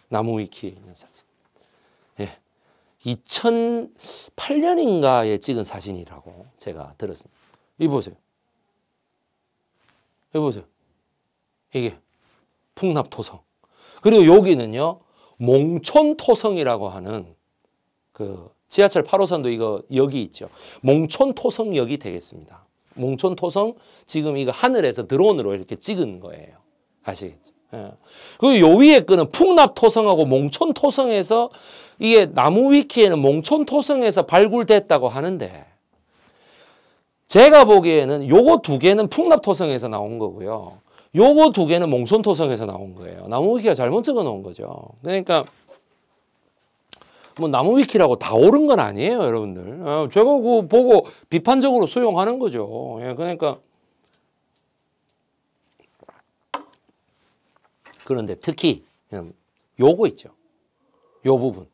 나무 위키에 있는 사진. 예. 2008년인가에 찍은 사진이라고 제가 들었습니다. 이 보세요. 이 보세요. 이게 풍납토성. 그리고 여기는요, 몽촌토성이라고 하는 그 지하철 8호선도 이거 여기 있죠. 몽촌토성역이 되겠습니다. 몽촌토성 지금 이거 하늘에서 드론으로 이렇게 찍은 거예요. 아시겠죠? 예. 그요 위에 끄는 풍납토성하고 몽촌토성에서 이게 나무 위키에는 몽촌토성에서 발굴됐다고 하는데 제가 보기에는 요거 두 개는 풍납토성에서 나온 거고요. 요거 두 개는 몽촌토성에서 나온 거예요. 나무 위키가 잘못 적어 놓은 거죠. 그러니까 뭐 나무 위키라고 다 옳은 건 아니에요, 여러분들. 제가 어, 그 보고 비판적으로 수용하는 거죠. 예, 그러니까 그런데 특히 요거 있죠. 요 부분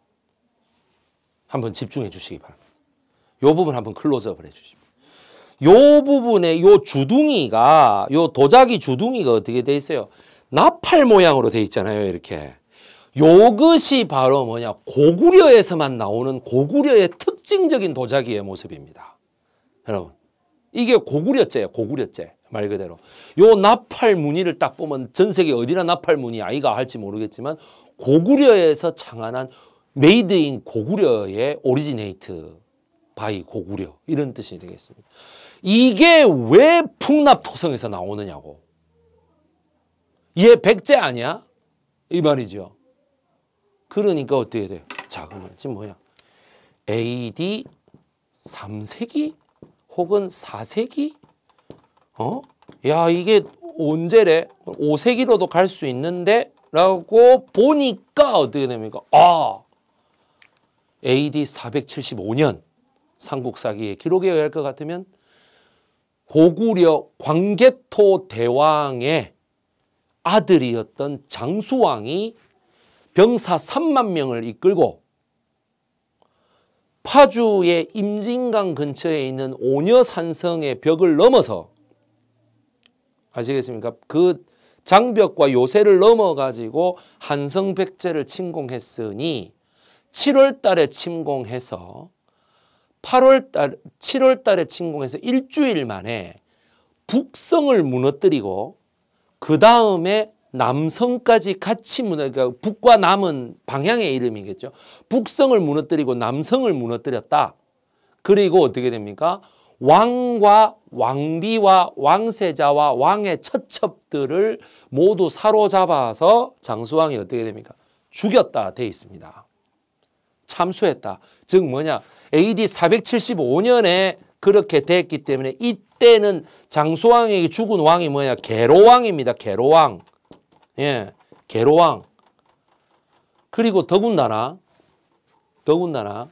한번 집중해 주시기 바랍니다. 요 부분 한번 클로즈업을 해 주십시오. 요 부분에 요 주둥이가 요 도자기 주둥이가 어떻게 돼 있어요? 나팔 모양으로 돼 있잖아요, 이렇게. 요것이 바로 뭐냐 고구려에서만 나오는 고구려의 특징적인 도자기의 모습입니다. 여러분 이게 고구려째예요. 고구려째 말 그대로. 요 나팔 무늬를 딱 보면 전 세계 어디나 나팔 무늬 아이가 할지 모르겠지만 고구려에서 창안한 메이드 인 고구려의 오리지네이트 바이 고구려 이런 뜻이 되겠습니다. 이게 왜 풍납토성에서 나오느냐고. 얘 백제 아니야? 이 말이죠. 그러니까 어떻게 돼요? 자 그러면 지금 뭐야? AD 3세기 혹은 4세기? 어? 야 이게 언제래? 5세기로도 갈 수 있는데? 라고 보니까 어떻게 됩니까? 아! AD 475년 삼국사기의 기록에 의할 것 같으면 고구려 광개토 대왕의 아들이었던 장수왕이 병사 3만 명을 이끌고 파주의 임진강 근처에 있는 오녀산성의 벽을 넘어서 아시겠습니까? 그 장벽과 요새를 넘어가지고 한성백제를 침공했으니 7월 달에 침공해서 8월 달, 7월 달에 침공해서 일주일 만에 북성을 무너뜨리고 그 다음에 남성까지 같이 무너 그러니까 북과 남은 방향의 이름이겠죠. 북성을 무너뜨리고 남성을 무너뜨렸다. 그리고 어떻게 됩니까? 왕과 왕비와 왕세자와 왕의 처첩들을 모두 사로잡아서 장수왕이 어떻게 됩니까? 죽였다 돼 있습니다. 참수했다. 즉 뭐냐? AD 475년에 그렇게 됐기 때문에 이때는 장수왕에게 죽은 왕이 뭐냐? 개로왕입니다. 개로왕. 예, 개로왕. 그리고 더군다나, 더군다나,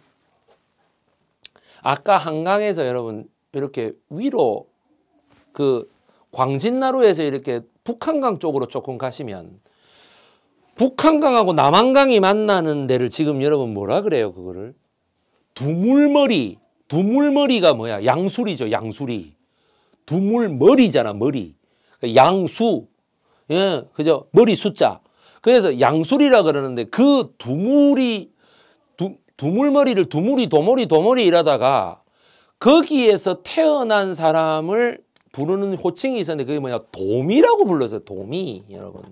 아까 한강에서 여러분 이렇게 위로 그 광진나루에서 이렇게 북한강 쪽으로 조금 가시면 북한강하고 남한강이 만나는 데를 지금 여러분 뭐라 그래요 그거를 두물머리 두물머리가 뭐야 양수리죠 양수리 두물머리잖아 머리 그 양수 예, 그죠? 머리 숫자. 그래서 양술이라 그러는데 그 두물이 두, 두물머리를 두물이 도머리 도머리 이러다가 거기에서 태어난 사람을 부르는 호칭이 있었는데 그게 뭐냐 도미라고 불렀어요. 도미 여러분.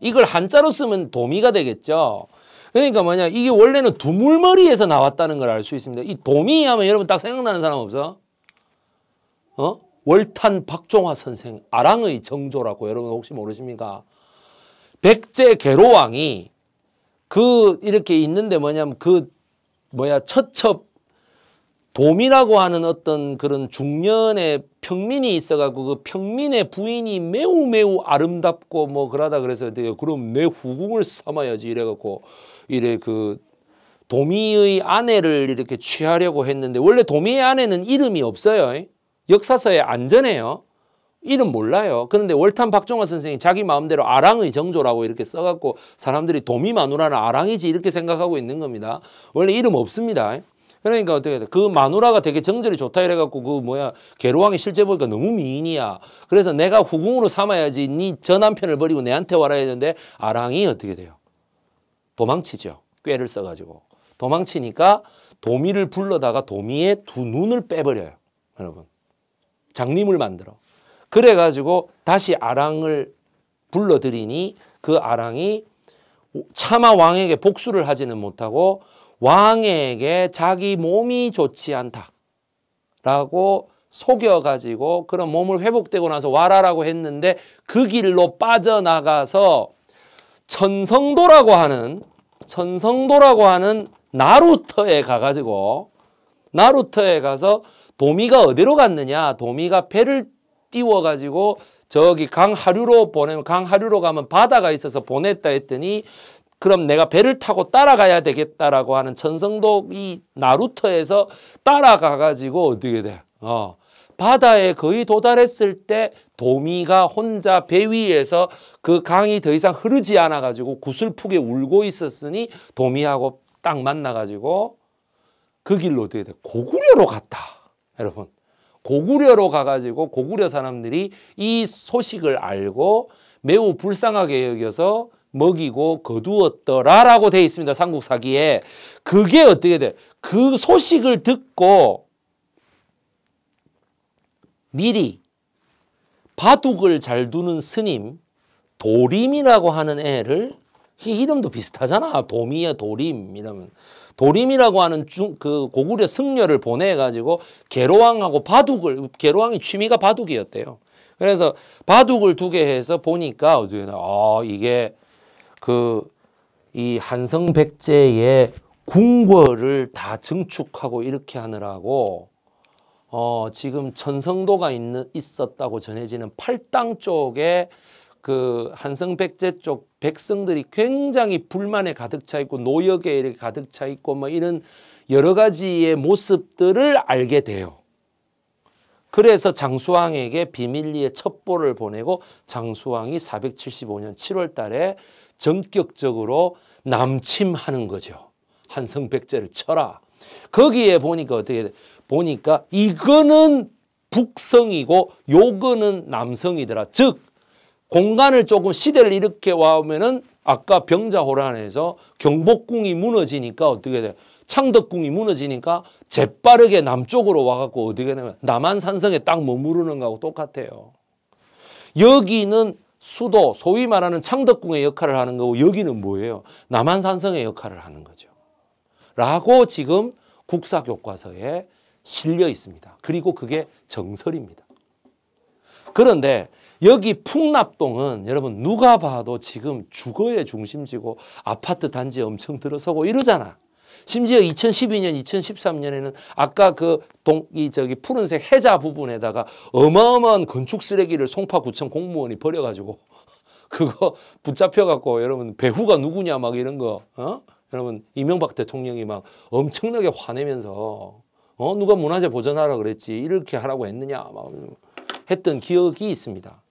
이걸 한자로 쓰면 도미가 되겠죠. 그러니까 뭐냐 이게 원래는 두물머리에서 나왔다는 걸 알 수 있습니다. 이 도미 하면 여러분 딱 생각나는 사람 없어? 어? 월탄 박종화 선생 아랑의 정조라고 여러분 혹시 모르십니까? 백제 개로왕이 그 이렇게 있는데 뭐냐면 그 뭐야 처첩 도미라고 하는 어떤 그런 중년의 평민이 있어가고그 평민의 부인이 매우 매우 아름답고 뭐 그러다 그래서 그럼 내 후궁을 삼아야지 이래갖고 이래 그 도미의 아내를 이렇게 취하려고 했는데 원래 도미의 아내는 이름이 없어요. 역사서에 안전해요. 이름 몰라요. 그런데 월탄 박종화 선생이 자기 마음대로 아랑의 정조라고 이렇게 써갖고 사람들이 도미 마누라는 아랑이지 이렇게 생각하고 있는 겁니다. 원래 이름 없습니다. 그러니까 어떻게 돼? 그 마누라가 되게 정절이 좋다 이래갖고 그 뭐야 개로왕이 실제 보니까 너무 미인이야. 그래서 내가 후궁으로 삼아야지 네저 남편을 버리고 내한테 와라 했는데 아랑이 어떻게 돼요? 도망치죠. 꾀를 써가지고. 도망치니까 도미를 불러다가 도미의 두 눈을 빼버려요. 여러분. 장님을 만들어. 그래 가지고 다시 아랑을 불러들이니 그 아랑이 차마 왕에게 복수를 하지는 못하고 왕에게 자기 몸이 좋지 않다라고 속여가지고 그런 몸을 회복되고 나서 와라라고 했는데 그 길로 빠져나가서 천성도라고 하는 천성도라고 하는 나루터에 가가지고 나루터에 가서 도미가 어디로 갔느냐 도미가 배를 띄워 가지고 저기 강 하류로 보내면 강 하류로 가면 바다가 있어서 보냈다 했더니 그럼 내가 배를 타고 따라가야 되겠다라고 하는 천성도 이 나루터에서 따라가 가지고 어떻게 돼? 어. 바다에 거의 도달했을 때 도미가 혼자 배 위에서 그 강이 더 이상 흐르지 않아 가지고 구슬프게 울고 있었으니 도미하고 딱 만나 가지고 그 길로 어떻게 돼? 고구려로 갔다. 여러분 고구려로 가가지고 고구려 사람들이 이 소식을 알고 매우 불쌍하게 여겨서 먹이고 거두었더라라고 되어 있습니다. 삼국사기에 그게 어떻게 돼? 그 소식을 듣고 미리 바둑을 잘 두는 스님 도림이라고 하는 애를 이름도 비슷하잖아. 도미야 도림 이러면 도림이라고 하는 중, 그 고구려 승려를 보내가지고 계로왕하고 바둑을 계로왕이 취미가 바둑이었대요. 그래서 바둑을 두 개 해서 보니까 어떻게 아 이게 그 이 한성백제의 궁궐을 다 증축하고 이렇게 하느라고 어 지금 천성도가 있는 있었다고 전해지는 팔당 쪽에 그 한성백제 쪽 백성들이 굉장히 불만에 가득 차 있고 노역에 가득 차 있고 뭐 이런 여러 가지의 모습들을 알게 돼요. 그래서 장수왕에게 비밀리에 첩보를 보내고 장수왕이 475년 7월 달에 전격적으로 남침하는 거죠. 한성백제를 쳐라. 거기에 보니까 어떻게 보니까 이거는 북성이고 요거는 남성이더라. 즉 공간을 조금 시대를 이렇게 와오면은 아까 병자호란에서 경복궁이 무너지니까 어떻게 돼요? 창덕궁이 무너지니까 재빠르게 남쪽으로 와갖고 어떻게 되면 남한산성에 딱 머무르는 거하고 똑같아요. 여기는 수도 소위 말하는 창덕궁의 역할을 하는 거고 여기는 뭐예요? 남한산성의 역할을 하는 거죠. 라고 지금 국사교과서에 실려 있습니다. 그리고 그게 정설입니다. 그런데 여기 풍납동은 여러분 누가 봐도 지금 주거의 중심지고 아파트 단지에 엄청 들어서고 이러잖아. 심지어 2012년, 2013년에는 아까 그 동, 이 저기 푸른색 해자 부분에다가 어마어마한 건축 쓰레기를 송파구청 공무원이 버려가지고 그거 붙잡혀갖고 여러분 배후가 누구냐 막 이런 거, 어? 여러분 이명박 대통령이 막 엄청나게 화내면서 어, 누가 문화재 보존하라 그랬지 이렇게 하라고 했느냐 막 했던 기억이 있습니다.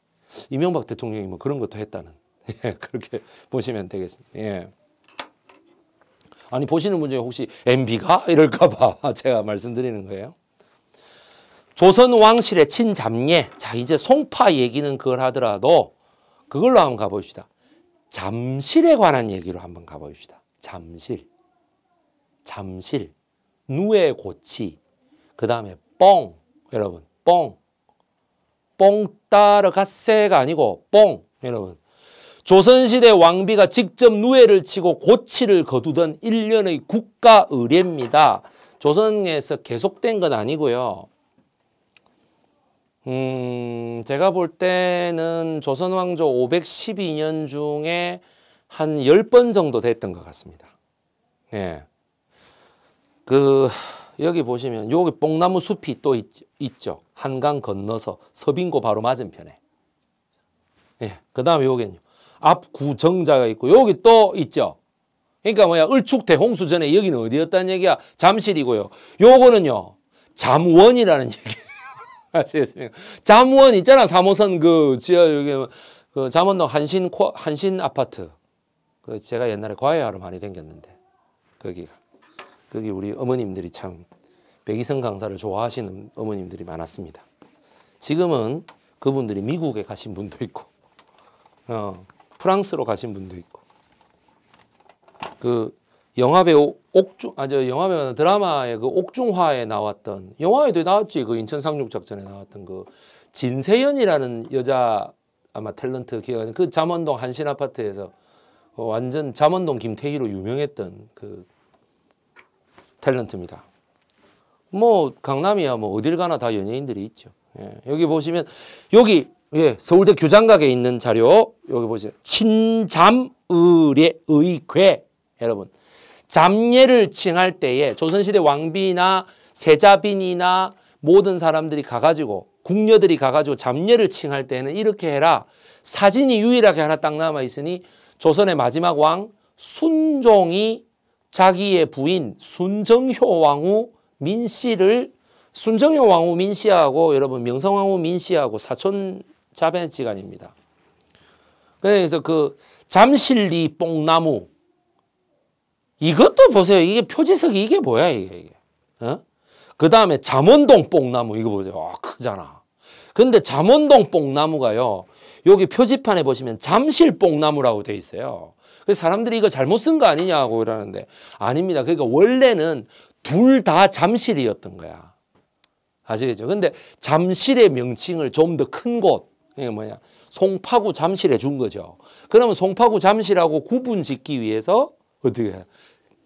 이명박 대통령이 뭐 그런 것도 했다는 예, 그렇게 보시면 되겠습니다. 예. 아니 보시는 분 중에 혹시 MB가 이럴까봐 제가 말씀드리는 거예요. 조선 왕실의 친잡례. 자 이제 송파 얘기는 그걸 하더라도 그걸로 한번 가봅시다. 잠실에 관한 얘기로 한번 가봅시다. 잠실, 잠실, 누에 고치, 그 다음에 뻥 여러분 뻥 뽕따르 갔세가 아니고 뽕 여러분 조선시대 왕비가 직접 누에를 치고 고치를 거두던 일련의 국가 의례입니다. 조선에서 계속된 건 아니고요. 음, 제가 볼 때는 조선왕조 512년 중에 한 10번 정도 됐던 것 같습니다. 예. 그, 여기 보시면, 여기 뽕나무 숲이 또 있, 있죠. 한강 건너서 서빙고 바로 맞은편에. 예. 그 다음에 여기는요. 압구정자가 있고 여기 또 있죠. 그러니까 뭐야 을축대 홍수 전에 여기는 어디였다는 얘기야? 잠실이고요. 요거는요. 잠원이라는 얘기 아시겠습니까? 잠원 있잖아. 3호선 그 지하 여기 뭐 그 잠원동 한신 코, 한신 아파트. 그 제가 옛날에 과외하러 많이 댕겼는데 거기가 거기 우리 어머님들이 참 백이성 강사를 좋아하시는 어머님들이 많았습니다. 지금은 그분들이 미국에 가신 분도 있고, 어, 프랑스로 가신 분도 있고, 그 영화배우 옥중, 아, 저 영화배우 드라마의 그 옥중화에 나왔던, 영화에도 나왔지. 그 인천 상륙작전에 나왔던 그 진세연이라는 여자 아마 탤런트 기억하는 그 잠원동 한신 아파트에서 완전 잠원동 김태희로 유명했던 그 탤런트입니다. 뭐 강남이야 뭐 어딜 가나 다 연예인들이 있죠. 예, 여기 보시면 여기 예, 서울대 교장각에 있는 자료 여기 보세요. 친잠의례 의궤 여러분 잠례를 칭할 때에 조선시대 왕비나 세자빈이나 모든 사람들이 가가지고 궁녀들이 가가지고 잠례를 칭할 때는 에 이렇게 해라. 사진이 유일하게 하나 딱 남아 있으니 조선의 마지막 왕 순종이 자기의 부인 순정효 왕후 민씨를 순정용 왕후 민씨하고 여러분 명성왕후 민씨하고 사촌 자배지간입니다 네, 그래서 그 잠실리 뽕나무 이것도 보세요. 이게 표지석이 이게 뭐야 이게. 이게. 어? 그 다음에 잠원동 뽕나무 이거 보세요. 아, 크잖아. 근데 잠원동 뽕나무가요. 여기 표지판에 보시면 잠실 뽕나무라고 돼 있어요. 그래서 사람들이 이거 잘못 쓴 거 아니냐고 이러는데 아닙니다. 그러니까 원래는 둘다 잠실이었던 거야. 아시겠죠? 근데 잠실의 명칭을 좀 더 큰 곳, 이게 뭐냐. 송파구 잠실에 준 거죠. 그러면 송파구 잠실하고 구분 짓기 위해서 어떻게 해요?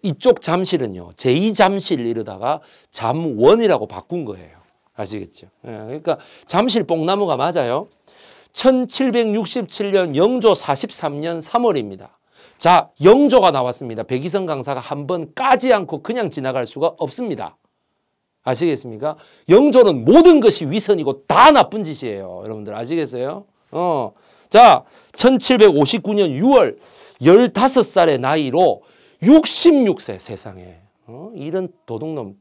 이쪽 잠실은요. 제2잠실 이러다가 잠원이라고 바꾼 거예요. 아시겠죠? 예, 그러니까 잠실 뽕나무가 맞아요. 1767년 영조 43년 3월입니다. 자, 영조가 나왔습니다. 백이성 강사가 한 번 까지 않고 그냥 지나갈 수가 없습니다. 아시겠습니까? 영조는 모든 것이 위선이고 다 나쁜 짓이에요. 여러분들 아시겠어요? 어. 자, 1759년 6월 15살의 나이로 66세 세상에. 어? 이런 도둑놈.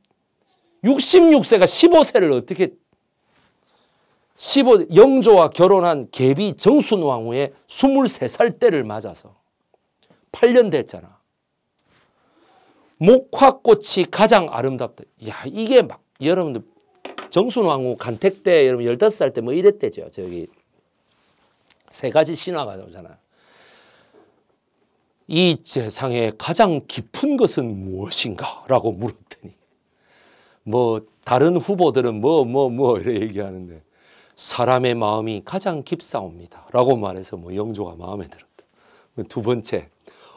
66세가 15세를 어떻게 15 영조와 결혼한 개비 정순왕후의 23살 때를 맞아서 8년 됐잖아. 목화꽃이 가장 아름답다. 야, 이게 막 여러분들 정순왕후 간택 때 여러분 15살 때 뭐 이랬대죠. 저기 세 가지 신화가 나오잖아이 세상에 가장 깊은 것은 무엇인가? 라고 물었더니 뭐 다른 후보들은 뭐 뭐뭐 뭐, 뭐이 얘기하는데 사람의 마음이 가장 깊사옵니다. 라고 말해서 뭐 영조가 마음에 들었다. 두 번째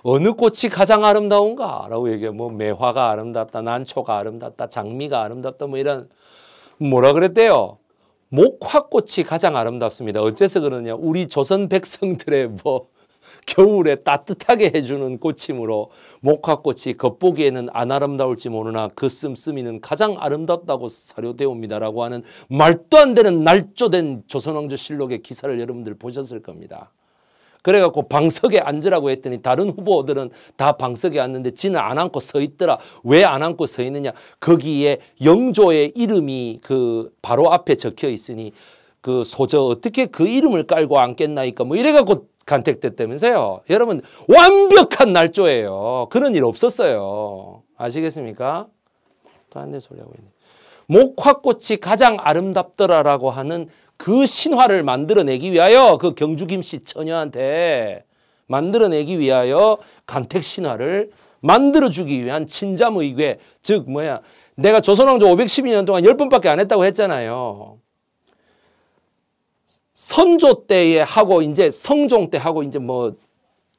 어느 꽃이 가장 아름다운가? 라고 얘기해. 뭐 매화가 아름답다, 난초가 아름답다, 장미가 아름답다, 뭐 이런 뭐라 그랬대요? 목화꽃이 가장 아름답습니다. 어째서 그러냐? 우리 조선 백성들의 뭐 겨울에 따뜻하게 해주는 꽃이므로 목화꽃이 겉보기에는 안 아름다울지 모르나 그 씀씀이는 가장 아름답다고 사료되옵니다라고 하는 말도 안 되는 날조된 조선왕조 실록의 기사를 여러분들 보셨을 겁니다. 그래갖고 방석에 앉으라고 했더니 다른 후보들은 다 방석에 앉는데 지는 안 앉고 서 있더라. 왜 안 앉고 서 있느냐. 거기에 영조의 이름이 그 바로 앞에 적혀 있으니 그 소저 어떻게 그 이름을 깔고 앉겠나이까 뭐 이래갖고 간택됐다면서요. 여러분 완벽한 날조예요. 그런 일 없었어요. 아시겠습니까? 또안될 소리 하고 있네. 목화꽃이 가장 아름답더라라고 하는 그 신화를 만들어내기 위하여 그 경주 김씨 처녀한테 만들어내기 위하여 간택 신화를 만들어주기 위한 친자무의궤 즉 뭐야 내가 조선왕조 512년 동안 10번밖에 안 했다고 했잖아요. 선조 때에 하고 이제 성종 때 하고 이제 뭐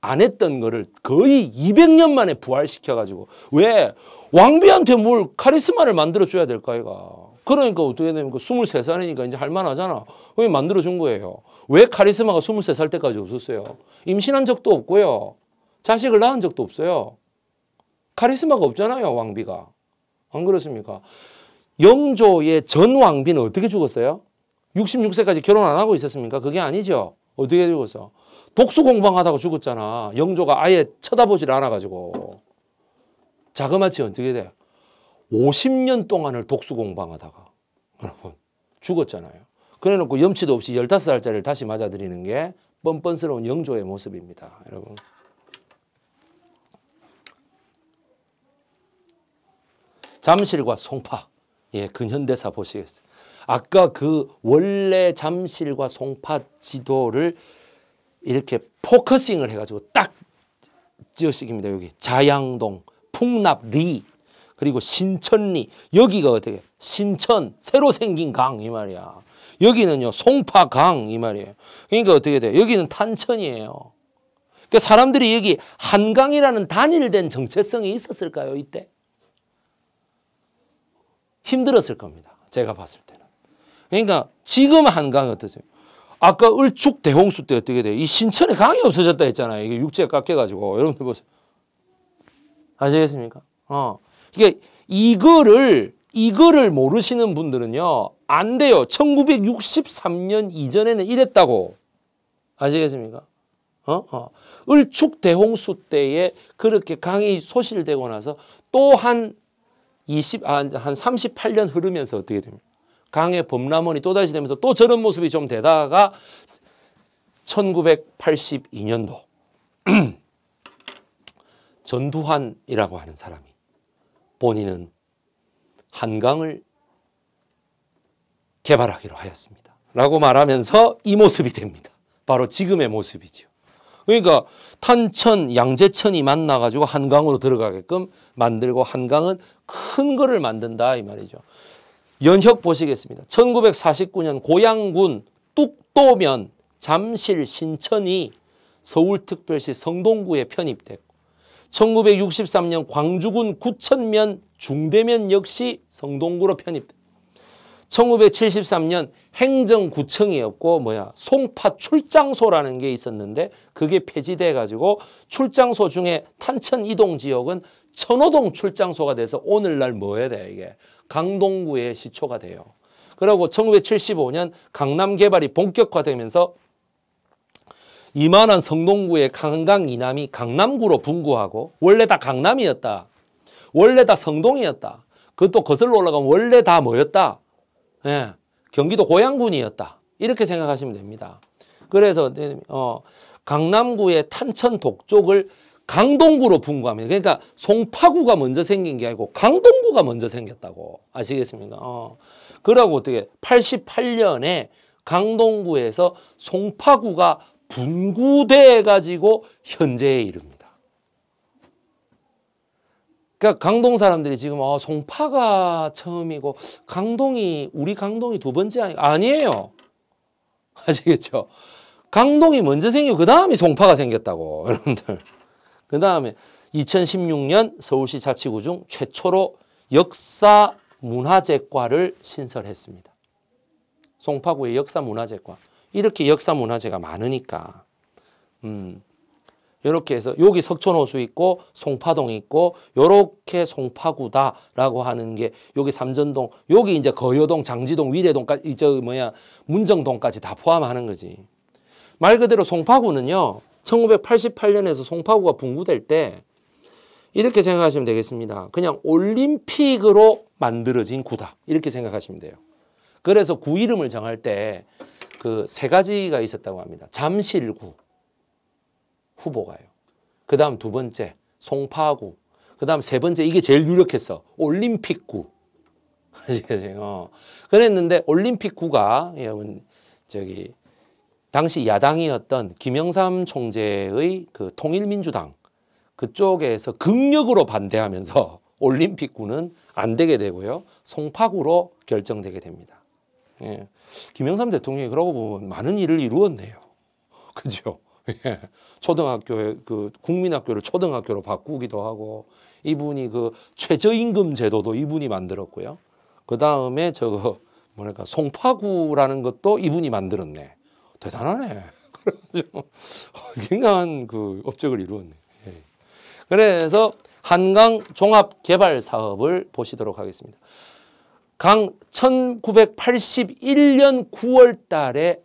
안 했던 거를 거의 200년 만에 부활시켜가지고 왜 왕비한테 뭘 카리스마를 만들어줘야 될까 이가 그러니까 어떻게 됩니까? 23살이니까 이제 할만하잖아. 왜 만들어준 거예요? 왜 카리스마가 23살 때까지 없었어요? 임신한 적도 없고요. 자식을 낳은 적도 없어요. 카리스마가 없잖아요, 왕비가. 안 그렇습니까? 영조의 전 왕비는 어떻게 죽었어요? 66세까지 결혼 안 하고 있었습니까? 그게 아니죠. 어떻게 죽었어? 독수 공방하다가 죽었잖아. 영조가 아예 쳐다보질 않아가지고. 자그마치 어떻게 돼요? 50년 동안을 독수 공방하다가 여러분 죽었잖아요. 그래놓고 염치도 없이 15살짜리를 다시 맞아들이는 게 뻔뻔스러운 영조의 모습입니다. 여러분. 잠실과 송파. 예, 근현대사 보시겠어요. 아까 그 원래 잠실과 송파 지도를 이렇게 포커싱을 해가지고 딱 지어식입니다. 여기 자양동, 풍납리 그리고 신천리 여기가 어떻게 신천 새로 생긴 강 이 말이야. 여기는요 송파강 이 말이에요. 그러니까 어떻게 돼 여기는 탄천이에요. 그러니까 사람들이 여기 한강이라는 단일된 정체성이 있었을까요 이때? 힘들었을 겁니다. 제가 봤을 때는. 그러니까 지금 한강 이 어떠세요? 아까 을축 대홍수 때 어떻게 돼요? 이 신천에 강이 없어졌다 했잖아요. 이게 육지에 깎여가지고 여러분들 보세요. 아시겠습니까? 어. 이게 이거를 이거를 모르시는 분들은요. 안 돼요. 1963년 이전에는 이랬다고. 아시겠습니까? 어? 어. 을축 대홍수 때에 그렇게 강이 소실되고 나서 또 한 20, 아, 38년 흐르면서 어떻게 됩니까? 강의 범람원이 또다시 되면서 또 저런 모습이 좀 되다가 1982년도 전두환이라고 하는 사람이 본인은 한강을 개발하기로 하였습니다. 라고 말하면서 이 모습이 됩니다. 바로 지금의 모습이죠. 그러니까 탄천, 양재천이 만나가지고 한강으로 들어가게끔 만들고 한강은 큰 거를 만든다 이 말이죠. 연혁 보시겠습니다. 1949년 고양군 뚝도면 잠실 신천이 서울특별시 성동구에 편입됐고 1963년 광주군 구천면 중대면 역시 성동구로 편입돼. 1973년 행정구청이었고 뭐야 송파 출장소라는 게 있었는데 그게 폐지돼 가지고 출장소 중에 탄천 이동 지역은 천호동 출장소가 돼서 오늘날 뭐에 돼 이게 강동구의 시초가 돼요. 그리고 1975년 강남 개발이 본격화되면서 이만한 성동구의 강강 이남이 강남구로 분구하고 원래 다 강남이었다. 원래 다 성동이었다. 그것도 거슬러 올라가면 원래 다 뭐였다? 예, 경기도 고양군이었다. 이렇게 생각하시면 됩니다. 그래서 네, 어, 강남구의 탄천 독쪽을 강동구로 분구합니다. 그러니까 송파구가 먼저 생긴 게 아니고 강동구가 먼저 생겼다고 아시겠습니까? 어. 그러고 어떻게 88년에 강동구에서 송파구가 분구돼 가지고 현재에 이릅니다. 그러니까 강동 사람들이 지금 어, 송파가 처음이고 강동이 우리 강동이 두 번째 아니, 아니에요. 아시겠죠? 강동이 먼저 생기고 그 다음이 송파가 생겼다고 여러분들. 그 다음에 2016년 서울시 자치구 중 최초로 역사 문화재과를 신설했습니다. 송파구의 역사 문화재과. 이렇게 역사 문화재가 많으니까. 음. 이렇게 해서 여기 석촌호수 있고 송파동 있고 요렇게 송파구다라고 하는 게 여기 삼전동 여기 이제 거여동 장지동 위례동까지 저 뭐야 문정동까지 다 포함하는 거지 말 그대로 송파구는요 1988년에서 송파구가 분구될 때 이렇게 생각하시면 되겠습니다 그냥 올림픽으로 만들어진 구다 이렇게 생각하시면 돼요 그래서 구 이름을 정할 때 그세 가지가 있었다고 합니다. 잠실구 후보가요. 그 다음 두 번째 송파구 그 다음 세 번째 이게 제일 유력했어. 올림픽구 아시겠어요? 어. 그랬는데 올림픽구가 예, 여러분 저기 당시 야당이었던 김영삼 총재의 그 통일민주당 그쪽에서 극력으로 반대하면서 올림픽구는 안 되게 되고요. 송파구로 결정되게 됩니다. 예. 김영삼 대통령이 그러고 보면 많은 일을 이루었네요. 그죠? 예. 초등학교에 그 국민학교를 초등학교로 바꾸기도 하고 이분이 그 최저임금 제도도 이분이 만들었고요. 그 다음에 저거 뭐랄까 송파구라는 것도 이분이 만들었네. 대단하네. 그래가 굉장한 그 업적을 이루었네. 예. 그래서 한강 종합 개발 사업을 보시도록 하겠습니다. 강 1981년 9월 달에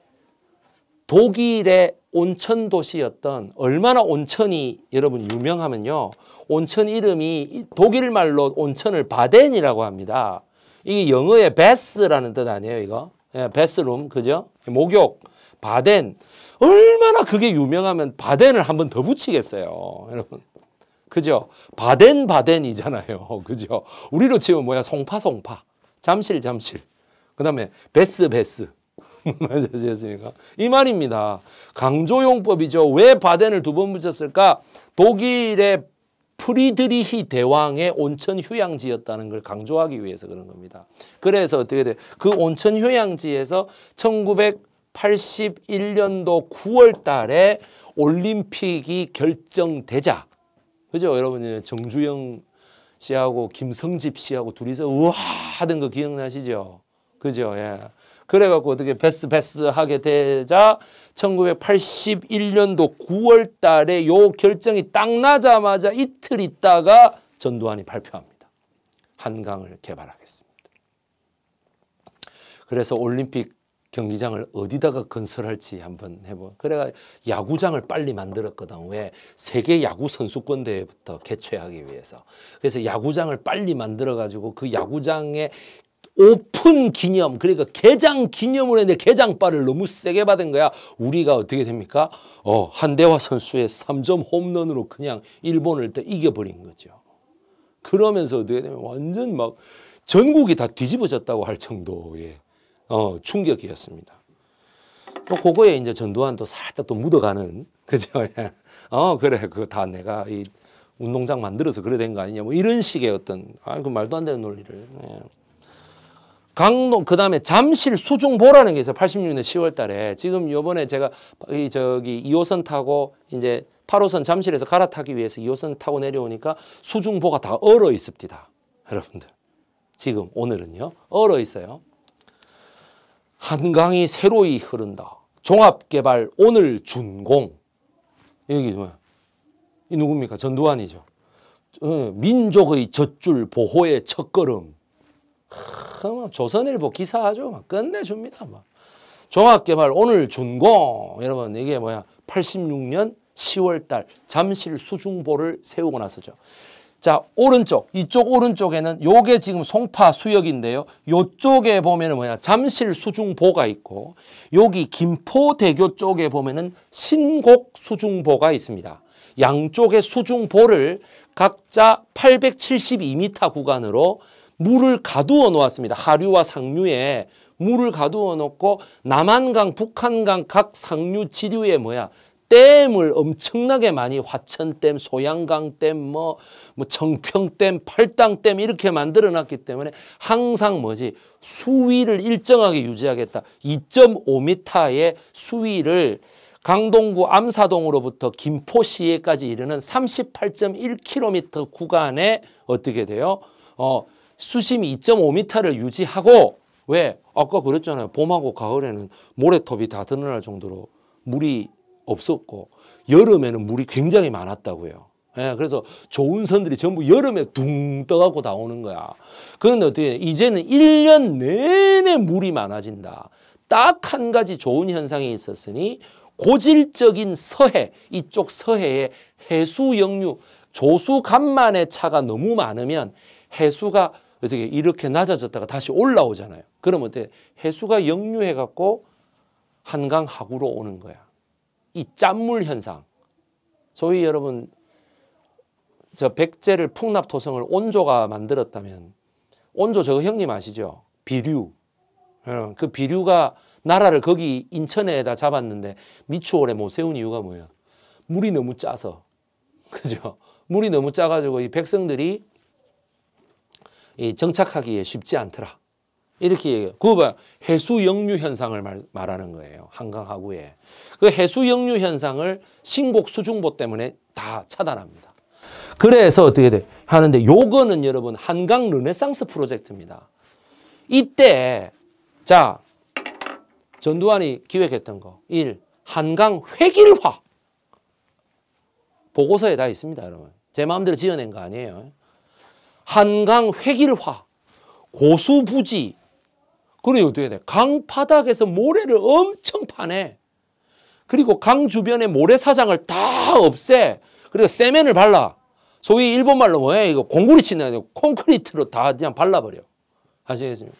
독일의 온천 도시였던 얼마나 온천이 여러분 유명하면요. 온천 이름이 독일 말로 온천을 바덴이라고 합니다. 이게 영어의 베스라는 뜻 아니에요, 이거? 예, 베스룸, 그죠? 목욕, 바덴. 얼마나 그게 유명하면 바덴을 한 번 더 붙이겠어요, 여러분. 그죠? 바덴바덴이잖아요. 그죠? 우리로 치면 뭐야? 송파송파. 잠실 잠실 그 다음에 베스 베스 맞으셨으니까 이 말입니다. 강조용법이죠. 왜 바덴을 두 번 붙였을까? 독일의 프리드리히 대왕의 온천 휴양지였다는 걸 강조하기 위해서 그런 겁니다. 그래서 어떻게 돼? 그 온천 휴양지에서 1981년도 9월 달에 올림픽이 결정되자. 그죠? 여러분, 예, 정주영 씨하고 김성집 씨하고 둘이서 우와 하던 거 기억나시죠? 그죠? 예. 그래갖고 어떻게 베스 베스 하게 되자 1981년도 9월 달에 요 결정이 딱 나자마자 이틀 있다가 전두환이 발표합니다. 한강을 개발하겠습니다. 그래서 올림픽 경기장을 어디다가 건설할지 한번 해보. 그래가 야구장을 빨리 만들었거든. 왜 세계 야구 선수권 대회부터 개최하기 위해서. 그래서 야구장을 빨리 만들어 가지고 그 야구장에 오픈 기념 그러니까 개장 기념으로 했는데 개장바를 너무 세게 받은 거야. 우리가 어떻게 됩니까? 어, 한대화 선수의 3점 홈런으로 그냥 일본을 또 이겨버린 거죠. 그러면서 어떻게 되면 완전 막 전국이 다 뒤집어졌다고 할 정도의 어, 충격이었습니다. 또 그거에 이제 전두환도 살짝 또 묻어가는 그죠? 예. 어 그래 그 다 내가 이 운동장 만들어서 그래 된 거 아니냐 뭐 이런 식의 어떤 아그 말도 안 되는 논리를 예. 강동 그 다음에 잠실 수중보라는 게 있어요. 86년 10월달에 지금 요번에 제가 이 저기 2호선 타고 이제 8호선 잠실에서 갈아타기 위해서 2호선 타고 내려오니까 수중보가 다 얼어 있습니다. 여러분들 지금 오늘은요 얼어 있어요. 한강이 새로이 흐른다. 종합개발 오늘 준공. 여기 뭐야? 이 누굽니까? 전두환이죠. 어, 민족의 젖줄 보호의 첫걸음. 뭐 조선일보 기사 아주 막 끝내줍니다. 막. 뭐. 종합개발 오늘 준공. 여러분 이게 뭐야? 86년 10월달 잠실 수중보를 세우고 나서죠. 자 오른쪽 이쪽 오른쪽에는 요게 지금 송파 수역인데요. 요쪽에 보면은 뭐냐 잠실 수중보가 있고 여기 김포대교 쪽에 보면은 신곡 수중보가 있습니다. 양쪽의 수중보를 각자 872m 구간으로 물을 가두어 놓았습니다. 하류와 상류에 물을 가두어 놓고 남한강, 북한강 각 상류 지류에 뭐야 댐을 엄청나게 많이 화천댐, 소양강댐, 뭐, 뭐 정평댐, 팔당댐 이렇게 만들어놨기 때문에 항상 뭐지 수위를 일정하게 유지하겠다. 2.5m의 수위를 강동구 암사동으로부터 김포시에까지 이르는 38.1km 구간에 어떻게 돼요? 어, 수심 2.5m를 유지하고 왜? 아까 그랬잖아요. 봄하고 가을에는 모래톱이 다 드러날 정도로 물이 없었고 여름에는 물이 굉장히 많았다고요. 예, 그래서 좋은 선들이 전부 여름에 둥 떠갖고 나오는 거야. 그런데 어떻게 이제는 1년 내내 물이 많아진다. 딱 한 가지 좋은 현상이 있었으니 고질적인 서해, 이쪽 서해에 해수 역류, 조수 간만의 차가 너무 많으면 해수가 어떻게 이렇게 낮아졌다가 다시 올라오잖아요. 그러면 어때? 해수가 역류해갖고 한강 하구로 오는 거야. 이 짠물 현상. 소위 여러분 저 백제를 풍납 토성을 온조가 만들었다면 온조 저 형님 아시죠? 비류. 어, 그 비류가 나라를 거기 인천에다 잡았는데 미추홀에 못 세운 이유가 뭐예요? 물이 너무 짜서. 그죠? 물이 너무 짜가지고 이 백성들이 이 정착하기에 쉽지 않더라. 이렇게 얘기해요. 그거 봐요. 해수 역류 현상을 말, 말하는 거예요. 한강 하구에. 그 해수 역류 현상을 신곡 수중보 때문에 다 차단합니다. 그래서 어떻게 돼? 하는데 요거는 여러분 한강 르네상스 프로젝트입니다. 이때 자 전두환이 기획했던 거 1. 한강 획일화 보고서에 다 있습니다 여러분 제 마음대로 지어낸 거 아니에요 한강 획일화 고수부지 그래 어떻게 돼? 강 바닥에서 모래를 엄청 파내. 그리고 강 주변에 모래사장을 다 없애. 그리고 세멘을 발라. 소위 일본말로 뭐야 이거 공구리 치는 거 콘크리트로 다 그냥 발라버려. 아시겠습니까?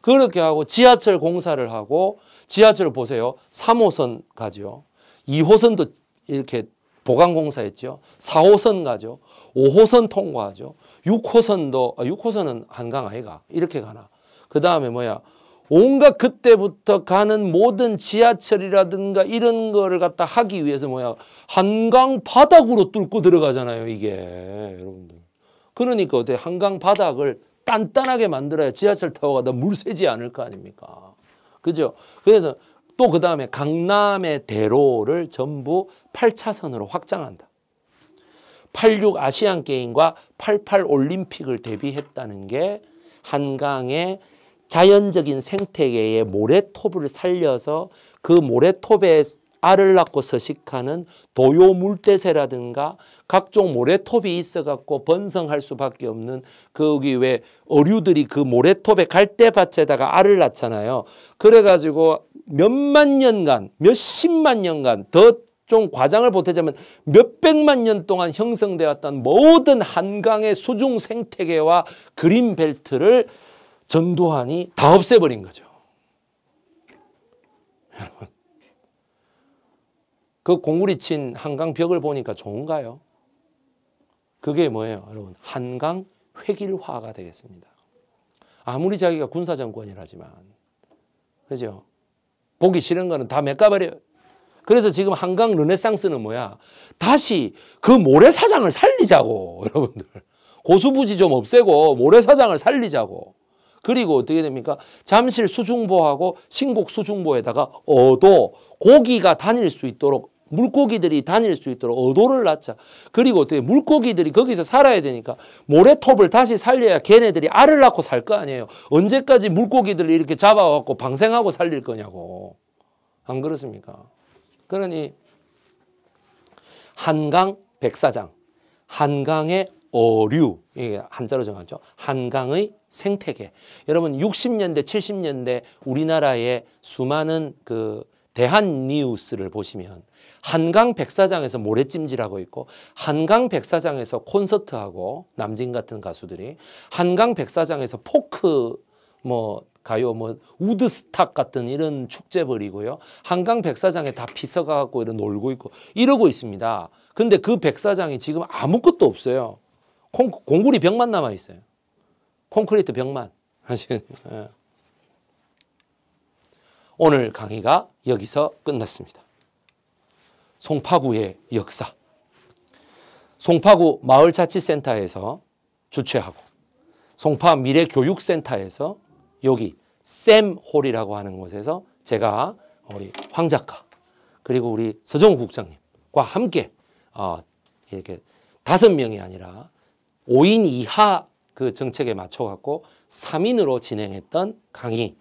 그렇게 하고 지하철 공사를 하고 지하철 보세요. 3호선 가죠. 2호선도 이렇게 보강 공사했죠. 4호선 가죠. 5호선 통과하죠. 6호선도 아, 6호선은 한강 아이가 이렇게 가나. 그 다음에 뭐야 온갖 그때부터 가는 모든 지하철이라든가 이런 거를 갖다 하기 위해서 뭐야 한강 바닥으로 뚫고 들어가잖아요 이게 여러분들 그러니까 어떻게 한강 바닥을 단단하게 만들어야 지하철 타고 가다 물 새지 않을 거 아닙니까 그죠 그래서 또 그 다음에 강남의 대로를 전부 8차선으로 확장한다 86 아시안게임과 88 올림픽을 대비했다는 게 한강의 자연적인 생태계의 모래톱을 살려서 그 모래톱에 알을 낳고 서식하는 도요 물대새라든가 각종 모래톱이 있어갖고 번성할 수밖에 없는 그 거기 왜 어류들이 그 모래톱에 갈대밭에다가 알을 낳잖아요. 그래가지고 몇만 년간 몇십만 년간 더 좀 과장을 보태자면 몇백만 년 동안 형성되었던 모든 한강의 수중 생태계와 그린벨트를 전두환이 다 없애버린 거죠. 여러분. 그 공구리 친 한강 벽을 보니까 좋은가요? 그게 뭐예요, 여러분? 한강 획일화가 되겠습니다. 아무리 자기가 군사정권이라지만, 그죠? 보기 싫은 거는 다 메꿔버려요. 그래서 지금 한강 르네상스는 뭐야? 다시 그 모래사장을 살리자고, 여러분들. 고수부지 좀 없애고 모래사장을 살리자고. 그리고 어떻게 됩니까? 잠실 수중보하고 신곡 수중보에다가 어도 고기가 다닐 수 있도록 물고기들이 다닐 수 있도록 어도를 낳자. 그리고 어떻게 물고기들이 거기서 살아야 되니까 모래톱을 다시 살려야 걔네들이 알을 낳고 살 거 아니에요. 언제까지 물고기들을 이렇게 잡아갖고 방생하고 살릴 거냐고. 안 그렇습니까? 그러니 한강 백사장, 한강의 어류, 예, 한자로 정하죠. 한강의 생태계. 여러분 60년대, 70년대 우리나라의 수많은 그 대한 뉴스를 보시면 한강 백사장에서 모래찜질하고 있고 한강 백사장에서 콘서트하고 남진 같은 가수들이 한강 백사장에서 포크 뭐 가요 뭐 우드스탁 같은 이런 축제 벌이고요. 한강 백사장에 다 피서가고 이런 놀고 있고 이러고 있습니다. 근데 그 백사장이 지금 아무것도 없어요. 콩, 공구리 벽만 남아 있어요. 콘크리트 벽만. 예. 오늘 강의가 여기서 끝났습니다. 송파구의 역사. 송파구 마을자치센터에서 주최하고 송파 미래교육센터에서 여기 쌤홀이라고 하는 곳에서 제가 우리 황 작가 그리고 우리 서정 국장님과 함께 어, 이렇게 다섯 명이 아니라 5인 이하 그 정책에 맞춰갖고 3인으로 진행했던 강의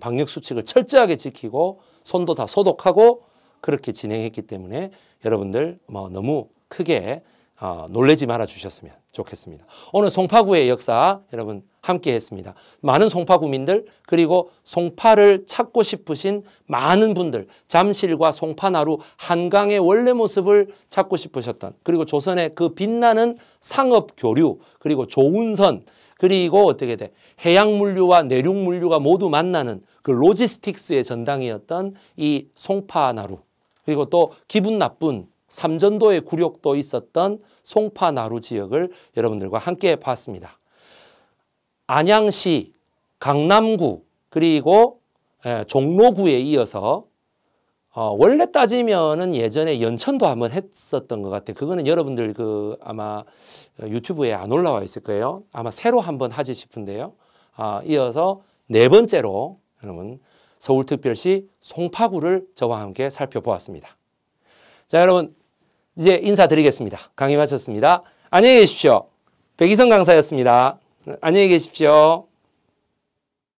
방역수칙을 철저하게 지키고 손도 다 소독하고 그렇게 진행했기 때문에 여러분들 뭐 너무 크게 어, 놀래지 말아 주셨으면 좋겠습니다. 오늘 송파구의 역사 여러분 함께 했습니다. 많은 송파구민들 그리고 송파를 찾고 싶으신 많은 분들 잠실과 송파나루 한강의 원래 모습을 찾고 싶으셨던 그리고 조선의 그 빛나는 상업 교류 그리고 조운선 그리고 어떻게 돼 해양 물류와 내륙 물류가 모두 만나는 그 로지스틱스의 전당이었던 이 송파나루 그리고 또 기분 나쁜 삼전도의 굴욕도 있었던 송파나루 지역을 여러분들과 함께 봤습니다. 안양시, 강남구, 그리고 예, 종로구에 이어서 어, 원래 따지면은 예전에 연천도 한번 했었던 것 같아요. 그거는 여러분들 그 아마 유튜브에 안 올라와 있을 거예요. 아마 새로 한번 하지 싶은데요. 아, 이어서 네 번째로 여러분 서울특별시 송파구를 저와 함께 살펴보았습니다. 자, 여러분 이제 인사드리겠습니다. 강의 마쳤습니다. 안녕히 계십시오. 백이성 강사였습니다. 안녕히 계십시오.